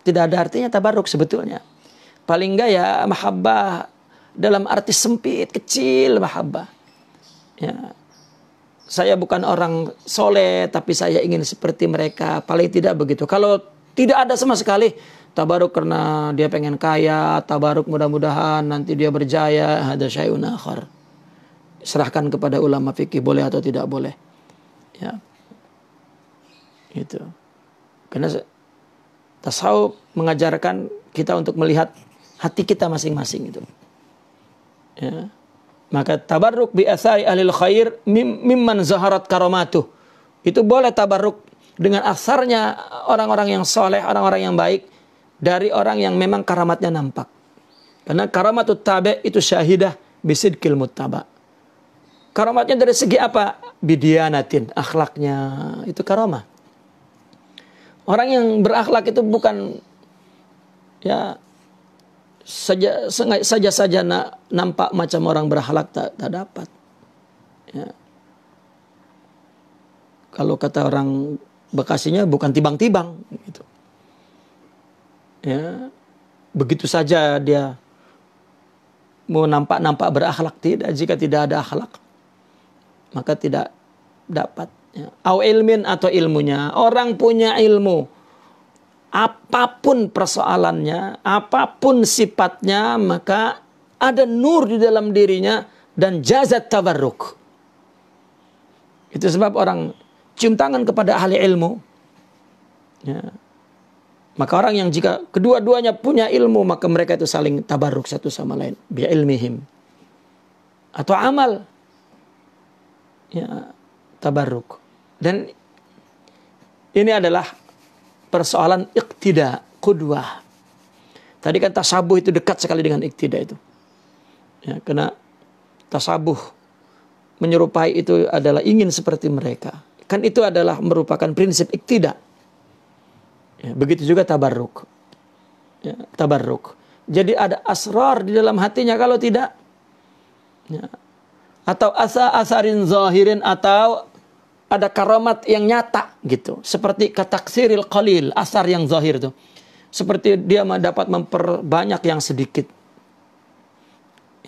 tidak ada artinya tabarruk sebetulnya Paling enggak ya mahabbah dalam arti sempit, kecil mahabbah. Ya. Saya bukan orang soleh, tapi saya ingin seperti mereka. Paling tidak begitu. Kalau tidak ada sama sekali, tabaruk karena dia pengen kaya, tabaruk mudah-mudahan nanti dia berjaya, ada syai'un akhar. Serahkan kepada ulama fikih boleh atau tidak boleh. Ya. Itu. Karena tasawuf mengajarkan kita untuk melihat hati kita masing-masing itu. Ya. Maka tabarruk bi asari khair mimman zaharat karamatuh. Itu boleh tabarruk dengan asarnya orang-orang yang soleh, orang-orang yang baik dari orang yang memang karamatnya nampak. Karena karamatu tabe itu syahidah bisidkil mutaba. Karamatnya dari segi apa? Bidianatin, akhlaknya itu karamah. Orang yang berakhlak itu bukan ya saja saja saja nak nampak macam orang berhalak tak, tak dapat. Ya. Kalau kata orang Bekasinya bukan tibang-tibang gitu. Ya. Begitu saja dia mau nampak-nampak berakhlak tidak jika tidak ada akhlak maka tidak dapat ya. au ilmin atau ilmunya orang punya ilmu apapun persoalannya, apapun sifatnya, maka ada nur di dalam dirinya dan jazat tabarruk. Itu sebab orang cium tangan kepada ahli ilmu. Ya. Maka orang yang jika kedua-duanya punya ilmu, maka mereka itu saling tabarruk satu sama lain. Bi ilmihim. Atau amal. Ya, tabarruk. Dan ini adalah persoalan iktida, kudwah. Tadi kan tasabuh itu dekat sekali dengan iktida itu. Ya, karena tasabuh menyerupai itu adalah ingin seperti mereka. Kan itu adalah merupakan prinsip iktida. Ya, begitu juga tabarruk. Ya, tabarruk. Jadi ada asrar di dalam hatinya kalau tidak. Ya. Atau asa asarin zahirin atau ada karomat yang nyata gitu. Seperti kataksiril qalil, asar yang zahir itu. Seperti dia dapat memperbanyak yang sedikit.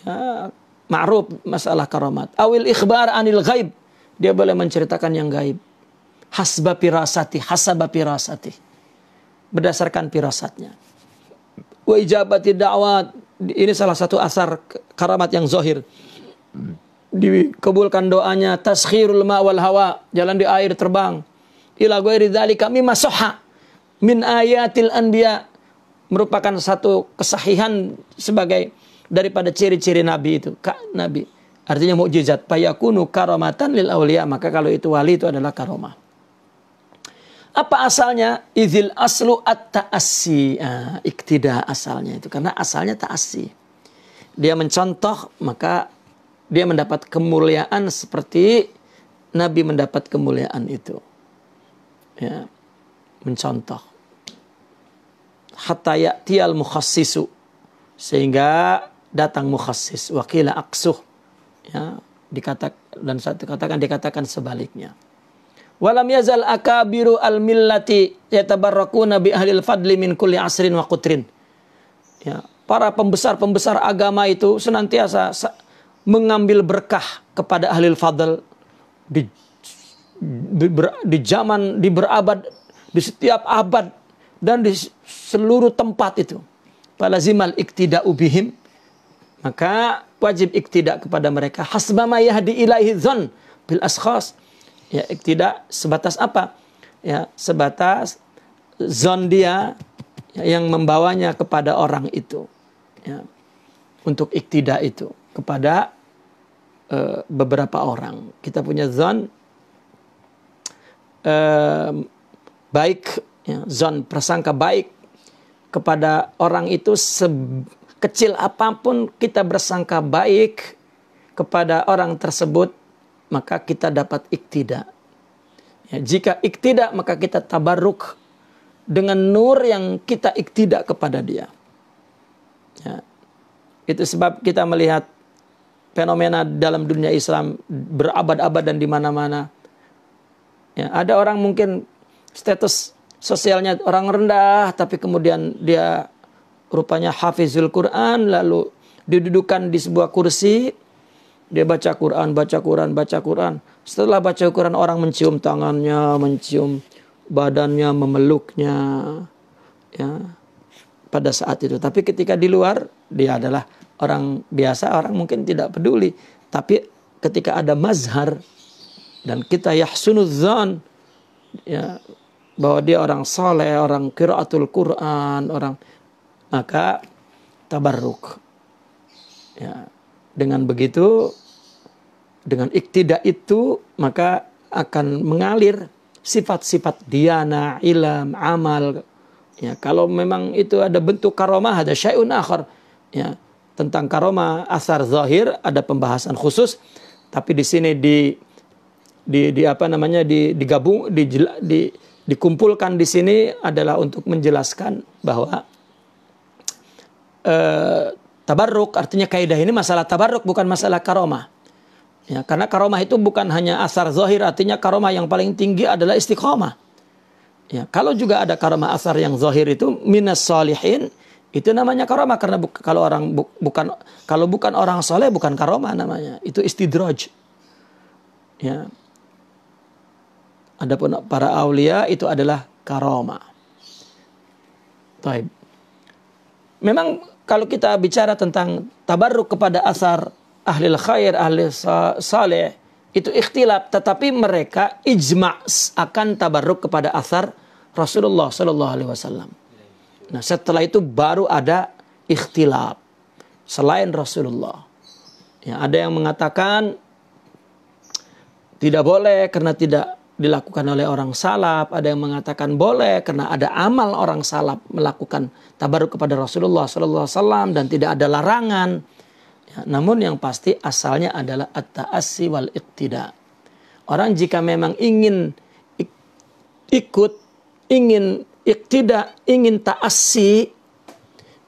Ya, ma'ruf masalah karomat Awil ikhbar anil ghaib. Dia boleh menceritakan yang gaib. Hasba pirasati, hasaba pirasati. Berdasarkan pirasatnya. Wa ijabati da'wat. Ini salah satu asar karamat yang zahir dikabulkan doanya taskhirul ma wal hawa jalan di air terbang ila ghairi dzalika mimma sahha min ayatil anbiya merupakan satu kesahihan sebagai daripada ciri-ciri nabi itu kak nabi artinya mukjizat payakunu karomatan lil aulia maka kalau itu wali itu adalah karomah apa asalnya izil aslu at taasi ah, iktida asalnya itu karena asalnya taasi dia mencontoh maka dia mendapat kemuliaan seperti Nabi mendapat kemuliaan itu. Ya, mencontoh. Hatta ya'tiyal mukhassisu. Sehingga datang mukhassis. Wakila aksuh. Ya, dikatak, dan satu katakan dikatakan sebaliknya. Walam yazal akabiru al millati yatabarrakuna bi ahlil fadli min kulli asrin wa qutrin. Ya, para pembesar-pembesar agama itu senantiasa mengambil berkah kepada Halil fadl di di, ber, di zaman di berabad di setiap abad dan di seluruh tempat itu zimal iktidak ubihim maka wajib iktidak kepada mereka hasbama yahdi ilaihi dhon bil askhas ya iktidak sebatas apa ya sebatas zon dia ya, yang membawanya kepada orang itu ya, untuk iktidak itu kepada uh, beberapa orang. Kita punya zon uh, baik, ya, zon prasangka baik kepada orang itu sekecil apapun kita bersangka baik kepada orang tersebut maka kita dapat iktida. Ya, jika iktida maka kita tabaruk dengan nur yang kita iktida kepada dia. Ya. Itu sebab kita melihat fenomena dalam dunia Islam berabad-abad dan di mana-mana. Ya, ada orang mungkin status sosialnya orang rendah tapi kemudian dia rupanya hafizul Quran lalu didudukan di sebuah kursi dia baca Quran, baca Quran, baca Quran. Setelah baca Quran orang mencium tangannya, mencium badannya, memeluknya. Ya. Pada saat itu. Tapi ketika di luar dia adalah orang biasa orang mungkin tidak peduli tapi ketika ada mazhar dan kita yahsunudzan ya bahwa dia orang saleh, orang kiraatul Quran, orang maka tabarruk. Ya, dengan begitu dengan iktida itu maka akan mengalir sifat-sifat diana, ilm, amal. Ya, kalau memang itu ada bentuk karomah ada syai'un akhar. Ya, tentang karoma asar zahir ada pembahasan khusus tapi di sini di di, di apa namanya di, digabung di, di dikumpulkan di sini adalah untuk menjelaskan bahwa eh, tabarruk artinya kaidah ini masalah tabarruk bukan masalah karoma ya karena karoma itu bukan hanya asar zahir artinya karoma yang paling tinggi adalah istiqomah ya kalau juga ada karoma asar yang zahir itu minas solihin itu namanya karomah karena bu, kalau orang bu, bukan kalau bukan orang soleh bukan karomah namanya. Itu istidroj Ya. Adapun para aulia itu adalah karoma Taib. Memang kalau kita bicara tentang tabarruk kepada asar ahli khair, ahli saleh, itu ikhtilaf tetapi mereka ijma' akan tabarruk kepada asar Rasulullah Shallallahu alaihi wasallam. Nah setelah itu baru ada ikhtilaf selain Rasulullah. Ya, ada yang mengatakan tidak boleh karena tidak dilakukan oleh orang salaf, ada yang mengatakan boleh karena ada amal orang salaf melakukan tabaruk kepada Rasulullah sallallahu alaihi dan tidak ada larangan. Ya, namun yang pasti asalnya adalah at-ta'assi wal iktida. Orang jika memang ingin ikut ingin iktida ingin taasi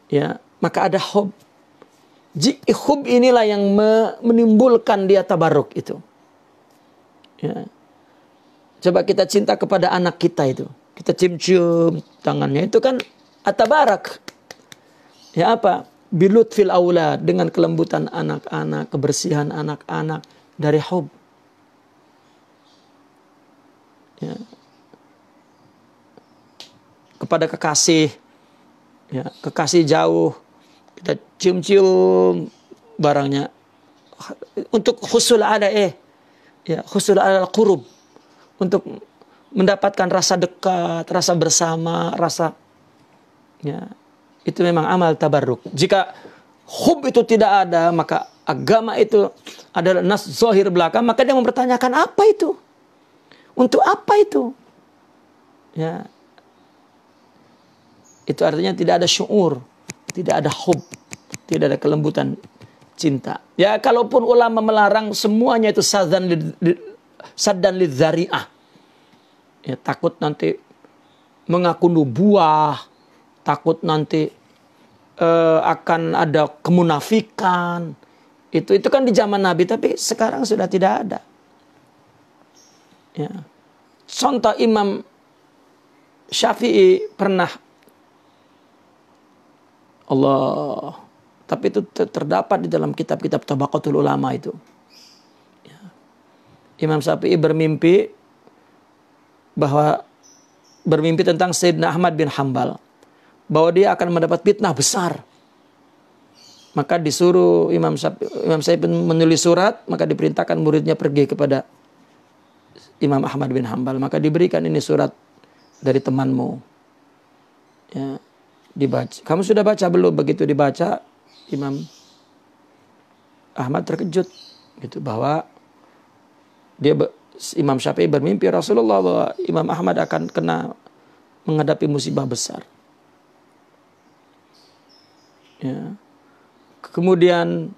ya maka ada hob hub inilah yang menimbulkan dia tabaruk itu ya coba kita cinta kepada anak kita itu kita cium-cium tangannya itu kan atabarak ya apa bilut fil aula dengan kelembutan anak-anak kebersihan anak-anak dari hub ya kepada kekasih ya kekasih jauh kita cium-cium barangnya untuk khusul ada eh ya khusul ada kurub untuk mendapatkan rasa dekat rasa bersama rasa ya itu memang amal tabarruk jika hub itu tidak ada maka agama itu adalah nas zohir belakang maka dia mempertanyakan apa itu untuk apa itu ya itu artinya tidak ada syuur, tidak ada hub, tidak ada kelembutan cinta. Ya kalaupun ulama melarang semuanya itu sadan li, li, sadan lidzariah. Ya takut nanti mengaku nubuah, takut nanti uh, akan ada kemunafikan. Itu itu kan di zaman Nabi tapi sekarang sudah tidak ada. Ya. Contoh Imam Syafi'i pernah Allah. Tapi itu terdapat di dalam kitab-kitab tabaqatul ulama itu. Ya. Imam Syafi'i bermimpi bahwa bermimpi tentang Sayyidina Ahmad bin Hambal bahwa dia akan mendapat fitnah besar. Maka disuruh Imam Syafi'i, Imam Syafi menulis surat, maka diperintahkan muridnya pergi kepada Imam Ahmad bin Hambal. Maka diberikan ini surat dari temanmu. Ya, dibaca. Kamu sudah baca belum? Begitu dibaca, Imam Ahmad terkejut gitu bahwa dia Imam Syafi'i bermimpi Rasulullah bahwa Imam Ahmad akan kena menghadapi musibah besar. Ya. Kemudian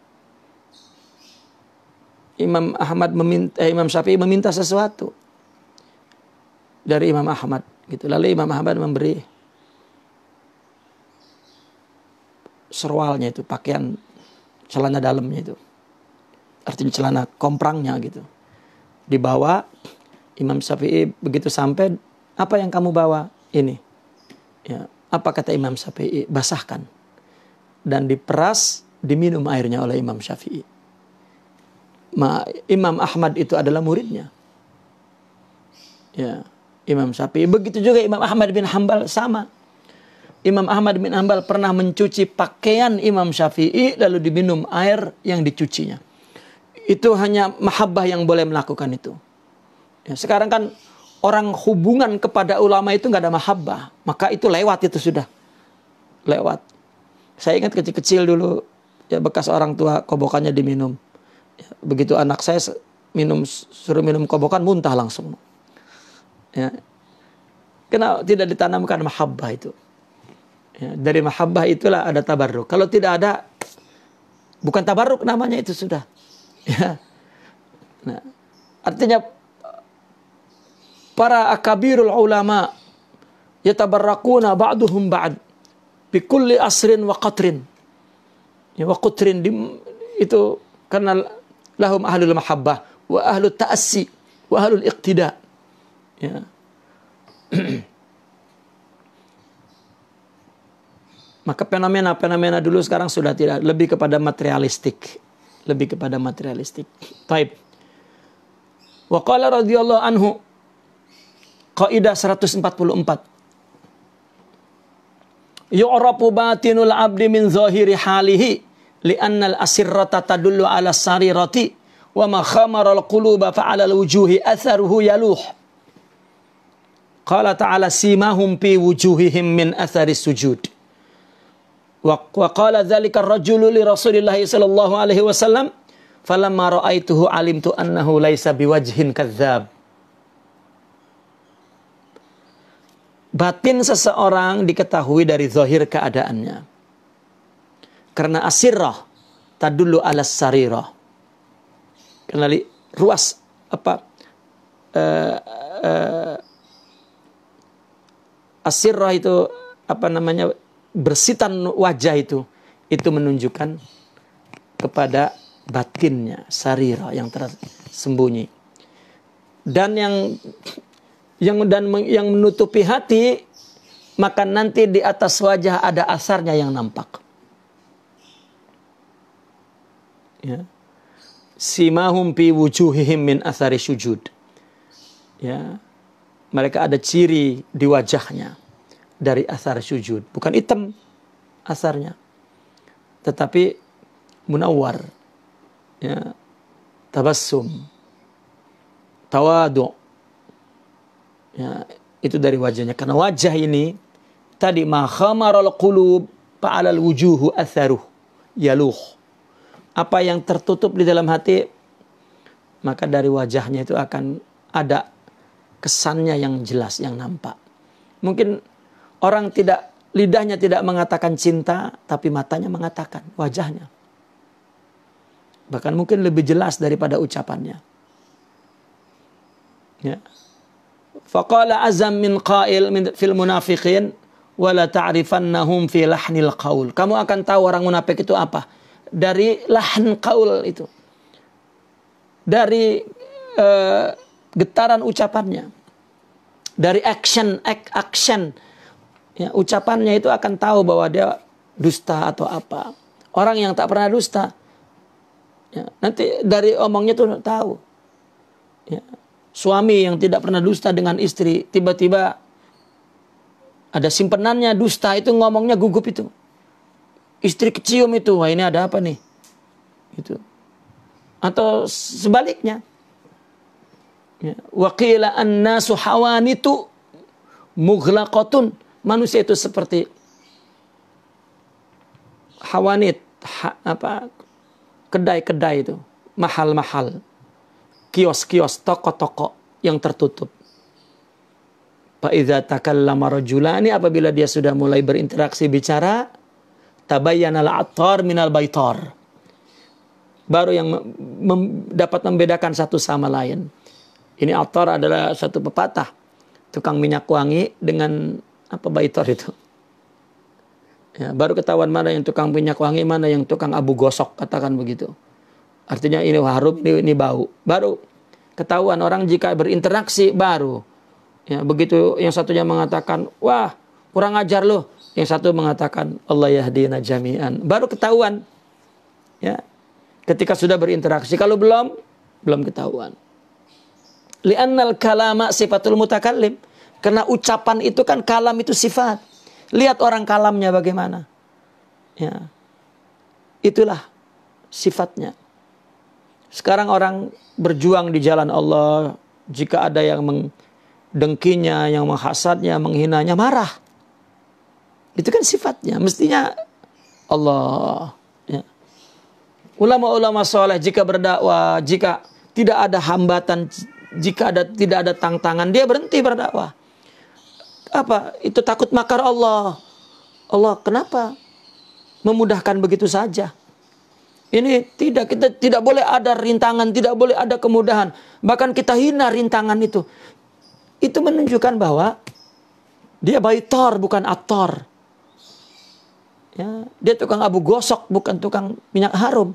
Imam Ahmad meminta eh, Imam Syafi'i meminta sesuatu dari Imam Ahmad gitu. Lalu Imam Ahmad memberi serwalnya itu pakaian celana dalamnya itu artinya celana komprangnya gitu dibawa Imam Syafi'i begitu sampai apa yang kamu bawa ini ya apa kata Imam Syafi'i basahkan dan diperas diminum airnya oleh Imam Syafi'i Ma, Imam Ahmad itu adalah muridnya ya Imam Syafi'i begitu juga Imam Ahmad bin Hambal sama Imam Ahmad bin Ambal pernah mencuci pakaian Imam Syafi'i lalu diminum air yang dicucinya. Itu hanya mahabbah yang boleh melakukan itu. Ya, sekarang kan orang hubungan kepada ulama itu nggak ada mahabbah. Maka itu lewat itu sudah. Lewat. Saya ingat kecil-kecil dulu ya bekas orang tua kobokannya diminum. Ya, begitu anak saya minum suruh minum kobokan muntah langsung. Ya. Kenapa tidak ditanamkan mahabbah itu? Ya, dari mahabbah itulah ada tabarruk. Kalau tidak ada, bukan tabarruk namanya itu sudah. Ya. Nah, artinya para akabirul ulama yatabarrakuna ba'duhum ba'd bi kulli asrin wa qatrin. Ya, wa qatrin itu karena lahum ahlul mahabbah wa ahlul ta'assi wa ahlul iqtida. Ya. Maka fenomena-fenomena dulu sekarang sudah tidak lebih kepada materialistik, lebih kepada materialistik. Taib. Wa qala radhiyallahu anhu kaidah 144. Yu'rafu batinul abdi min zahiri halihi li'anna al-asirrata tadullu ala sarirati wa ma khamara al-quluba fa'ala al-wujuhi atharuhu yaluh. Qala ta'ala simahum fi wujuhihim min athari sujud. وَقَالَ ذَلِكَ الرَّجُلُ لِرَسُولِ اللَّهِ صَلَّى اللَّهُ عَلَيْهِ وَسَلَّمَ فَلَمَّا رَأَيْتُهُ عَلِمْتُ أَنَّهُ annahu بِوَجْهٍ biwajhin Batin seseorang diketahui dari zahir keadaannya. Karena asirrah tadullu ala sarirah. Karena ruas apa uh, eh, uh, eh, asirrah itu apa namanya bersitan wajah itu itu menunjukkan kepada batinnya sarira yang tersembunyi dan yang yang dan yang menutupi hati maka nanti di atas wajah ada asarnya yang nampak ya simahum fi wujuhihim min asari sujud ya mereka ada ciri di wajahnya dari asar sujud. Bukan hitam asarnya. Tetapi munawar. Ya, tabassum. Tawadu. Ya, itu dari wajahnya. Karena wajah ini tadi ma khamaral qulub fa'alal wujuhu atharuh yaluh. Apa yang tertutup di dalam hati maka dari wajahnya itu akan ada kesannya yang jelas, yang nampak. Mungkin Orang tidak lidahnya tidak mengatakan cinta, tapi matanya mengatakan wajahnya. Bahkan mungkin lebih jelas daripada ucapannya. Ya. Faqala azam min qail min fil munafiqin wala ta'rifannahum fi lahnil qaul. Kamu akan tahu orang munafik itu apa dari lahan qaul itu. Dari uh, getaran ucapannya. Dari action act, action ya, ucapannya itu akan tahu bahwa dia dusta atau apa. Orang yang tak pernah dusta, ya, nanti dari omongnya tuh tahu. Ya, suami yang tidak pernah dusta dengan istri, tiba-tiba ada simpenannya dusta itu ngomongnya gugup itu. Istri kecium itu, wah ini ada apa nih? Itu. Atau sebaliknya. Ya, an annasu hawanitu mughlaqatun manusia itu seperti hawanit ha, apa kedai-kedai itu mahal-mahal kios-kios toko-toko yang tertutup Fa'idha takallama rajulani apabila dia sudah mulai berinteraksi bicara, tabayyana al-attar minal baitar. Baru yang mem dapat membedakan satu sama lain. Ini attar adalah satu pepatah. Tukang minyak wangi dengan apa baitor itu. Ya, baru ketahuan mana yang tukang minyak wangi, mana yang tukang abu gosok, katakan begitu. Artinya ini harum, ini, ini bau. Baru ketahuan orang jika berinteraksi baru. Ya, begitu yang satunya mengatakan, wah kurang ajar loh. Yang satu mengatakan, Allah yahdina jami'an. Baru ketahuan. Ya, ketika sudah berinteraksi. Kalau belum, belum ketahuan. Li'annal kalama sifatul mutakallim karena ucapan itu kan kalam itu sifat. Lihat orang kalamnya bagaimana. Ya. Itulah sifatnya. Sekarang orang berjuang di jalan Allah. Jika ada yang mendengkinya, yang menghasatnya, menghinanya, marah. Itu kan sifatnya. Mestinya Allah. Ya. Ulama-ulama soleh jika berdakwah, jika tidak ada hambatan, jika ada tidak ada tantangan, dia berhenti berdakwah apa? Itu takut makar Allah. Allah kenapa memudahkan begitu saja? Ini tidak kita tidak boleh ada rintangan, tidak boleh ada kemudahan. Bahkan kita hina rintangan itu. Itu menunjukkan bahwa dia baitor bukan aktor. Ya, dia tukang abu gosok bukan tukang minyak harum.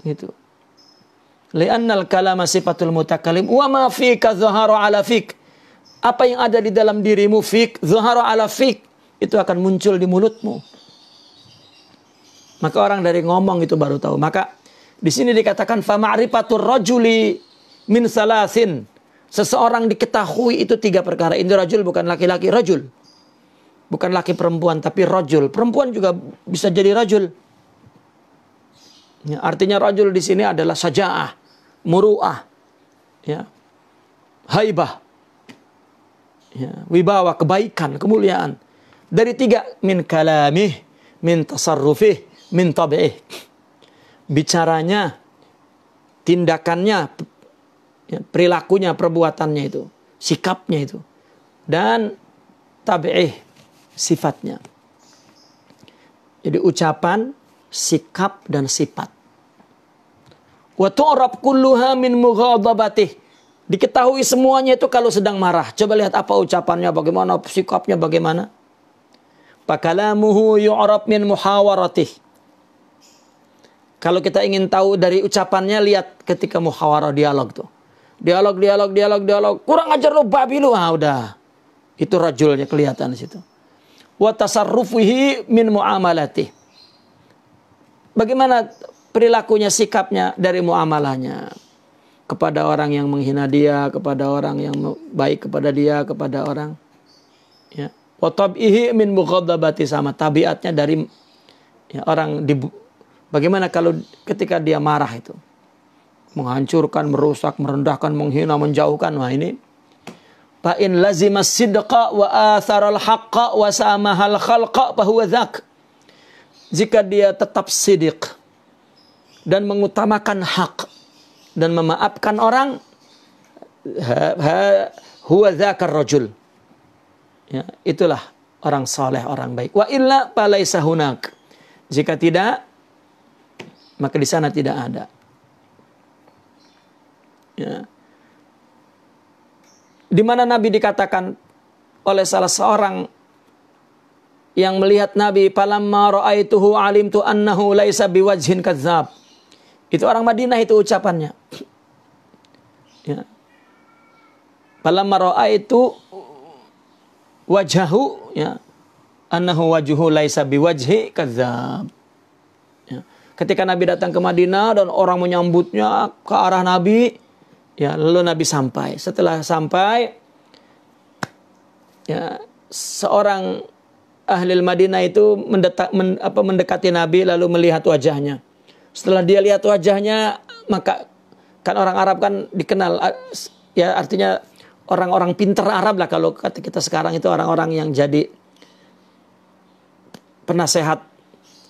Gitu. Li'annal kalama sifatul mutakalim wa ma fika ala fik apa yang ada di dalam dirimu fik zuhara ala fik itu akan muncul di mulutmu maka orang dari ngomong itu baru tahu maka di sini dikatakan ma'rifatur rajuli min salasin seseorang diketahui itu tiga perkara ini rajul bukan laki-laki rajul bukan laki perempuan tapi rajul perempuan juga bisa jadi rajul ya, artinya rajul di sini adalah sajaah muruah ya haibah ya, wibawa, kebaikan, kemuliaan. Dari tiga, min kalamih, min tasarrufih, min tabi'ih. Bicaranya, tindakannya, ya, perilakunya, perbuatannya itu, sikapnya itu. Dan tabi'ih, sifatnya. Jadi ucapan, sikap, dan sifat. Wa tu'rab kulluha min mughadabatih Diketahui semuanya itu kalau sedang marah. Coba lihat apa ucapannya, bagaimana sikapnya, bagaimana. Pakalamuhu yu'rab min muhawaratih. Kalau kita ingin tahu dari ucapannya, lihat ketika muhawarah dialog tuh. Dialog, dialog, dialog, dialog. Kurang ajar lu babi lu. Ah, udah. Itu rajulnya kelihatan di situ. Wa tasarrufihi min muamalati. Bagaimana perilakunya, sikapnya dari muamalahnya kepada orang yang menghina dia, kepada orang yang baik kepada dia, kepada orang ya. Watabihi min mukhadabati sama tabiatnya dari ya, orang di bagaimana kalau ketika dia marah itu menghancurkan, merusak, merendahkan, menghina, menjauhkan. Wah ini fa in lazima sidqa wa atharal haqqa wa samahal khalqa huwa dzak. Jika dia tetap sidik dan mengutamakan hak, dan memaafkan orang huwa dzakar rajul. Ya, itulah orang saleh, orang baik. Wa illa palaisa hunak. Jika tidak maka di sana tidak ada. Ya. Di mana Nabi dikatakan oleh salah seorang yang melihat Nabi palamma ra'aituhu alimtu annahu laisa biwajhin kadzab. Itu orang Madinah itu ucapannya. Ya. Falamma maro'a itu wajahu ya annahu wajuhu laisa biwajhi kazzab. Ya. Ketika Nabi datang ke Madinah dan orang menyambutnya ke arah Nabi, ya lalu Nabi sampai. Setelah sampai ya seorang ahli Madinah itu men, apa, mendekati Nabi lalu melihat wajahnya. Setelah dia lihat wajahnya, maka kan orang Arab kan dikenal ah, ya artinya orang-orang pinter Arab lah kalau kata kita sekarang itu orang-orang yang jadi penasehat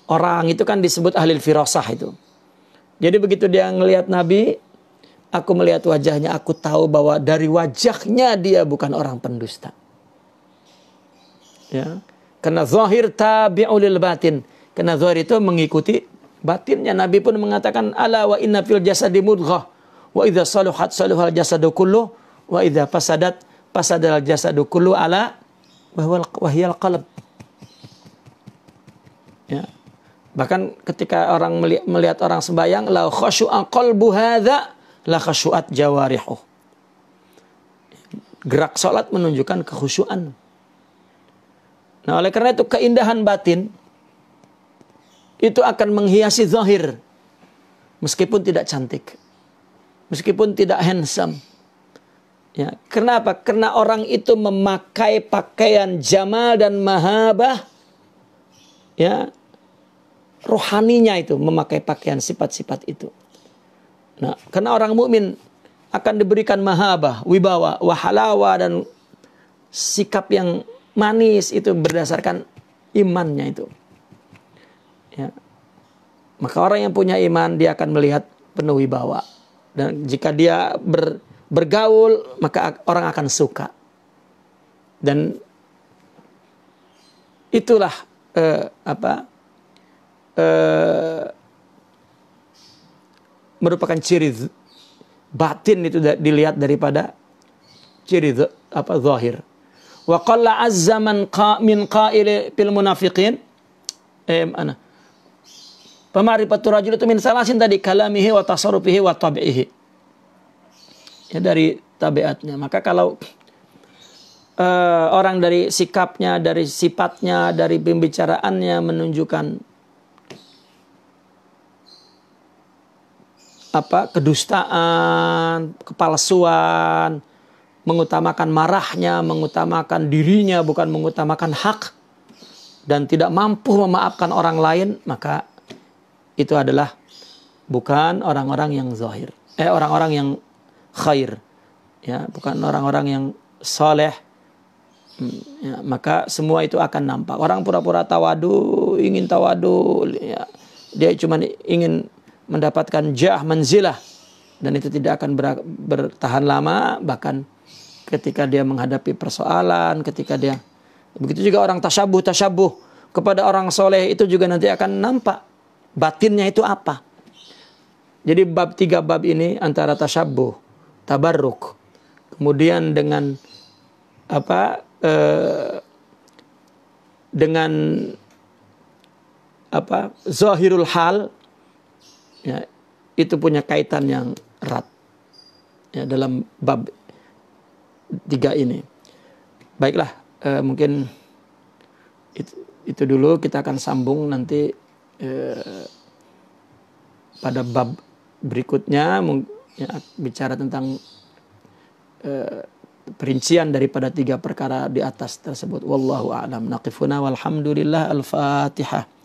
orang itu kan disebut ahli firasah itu. Jadi begitu dia ngelihat Nabi, aku melihat wajahnya, aku tahu bahwa dari wajahnya dia bukan orang pendusta. Ya. Karena zahir tabi'ul batin. Karena zahir itu mengikuti batinnya Nabi pun mengatakan ala wa inna fil jasadi mudghah wa idza saluhat saluhal jasadu kullu wa idza fasadat fasadal jasadu kullu ala bahwa wahyal qalb ya bahkan ketika orang melihat, melihat orang sembahyang la khashu'a qalbu hadza la khashu'at jawarihu gerak salat menunjukkan kekhusyuan nah oleh karena itu keindahan batin itu akan menghiasi zahir meskipun tidak cantik meskipun tidak handsome ya kenapa karena orang itu memakai pakaian jamal dan mahabah ya rohaninya itu memakai pakaian sifat-sifat itu nah karena orang mukmin akan diberikan mahabah wibawa wahalawa dan sikap yang manis itu berdasarkan imannya itu Ya. Maka orang yang punya iman dia akan melihat penuh wibawa. Dan jika dia ber, bergaul maka orang akan suka. Dan itulah eh, apa eh, merupakan ciri batin itu dilihat daripada ciri apa zahir. Wa qalla azza man qa min qa'il fil munafiqin. Eh, mana Pemarifatul rajul itu min salasin tadi kalamihi wa tasarufihi wa tabi'ihi. Ya dari tabiatnya. Maka kalau uh, orang dari sikapnya, dari sifatnya, dari pembicaraannya menunjukkan apa kedustaan, kepalsuan, mengutamakan marahnya, mengutamakan dirinya bukan mengutamakan hak dan tidak mampu memaafkan orang lain, maka itu adalah bukan orang-orang yang zahir. Eh orang-orang yang khair. Ya, bukan orang-orang yang soleh. Hmm, ya, maka semua itu akan nampak. Orang pura-pura tawadu, ingin tawadu, ya. dia cuma ingin mendapatkan jah manzilah dan itu tidak akan ber, bertahan lama bahkan ketika dia menghadapi persoalan, ketika dia begitu juga orang tasabuh tasabuh kepada orang soleh itu juga nanti akan nampak batinnya itu apa. Jadi bab tiga bab ini antara Tasabuh, tabarruk, kemudian dengan apa eh, dengan apa zahirul hal ya, itu punya kaitan yang erat ya, dalam bab tiga ini. Baiklah, eh, mungkin itu, itu dulu kita akan sambung nanti Eh, pada bab berikutnya ya, bicara tentang eh, perincian daripada tiga perkara di atas tersebut. Wallahu a'lam. Naqifuna walhamdulillah al-Fatihah.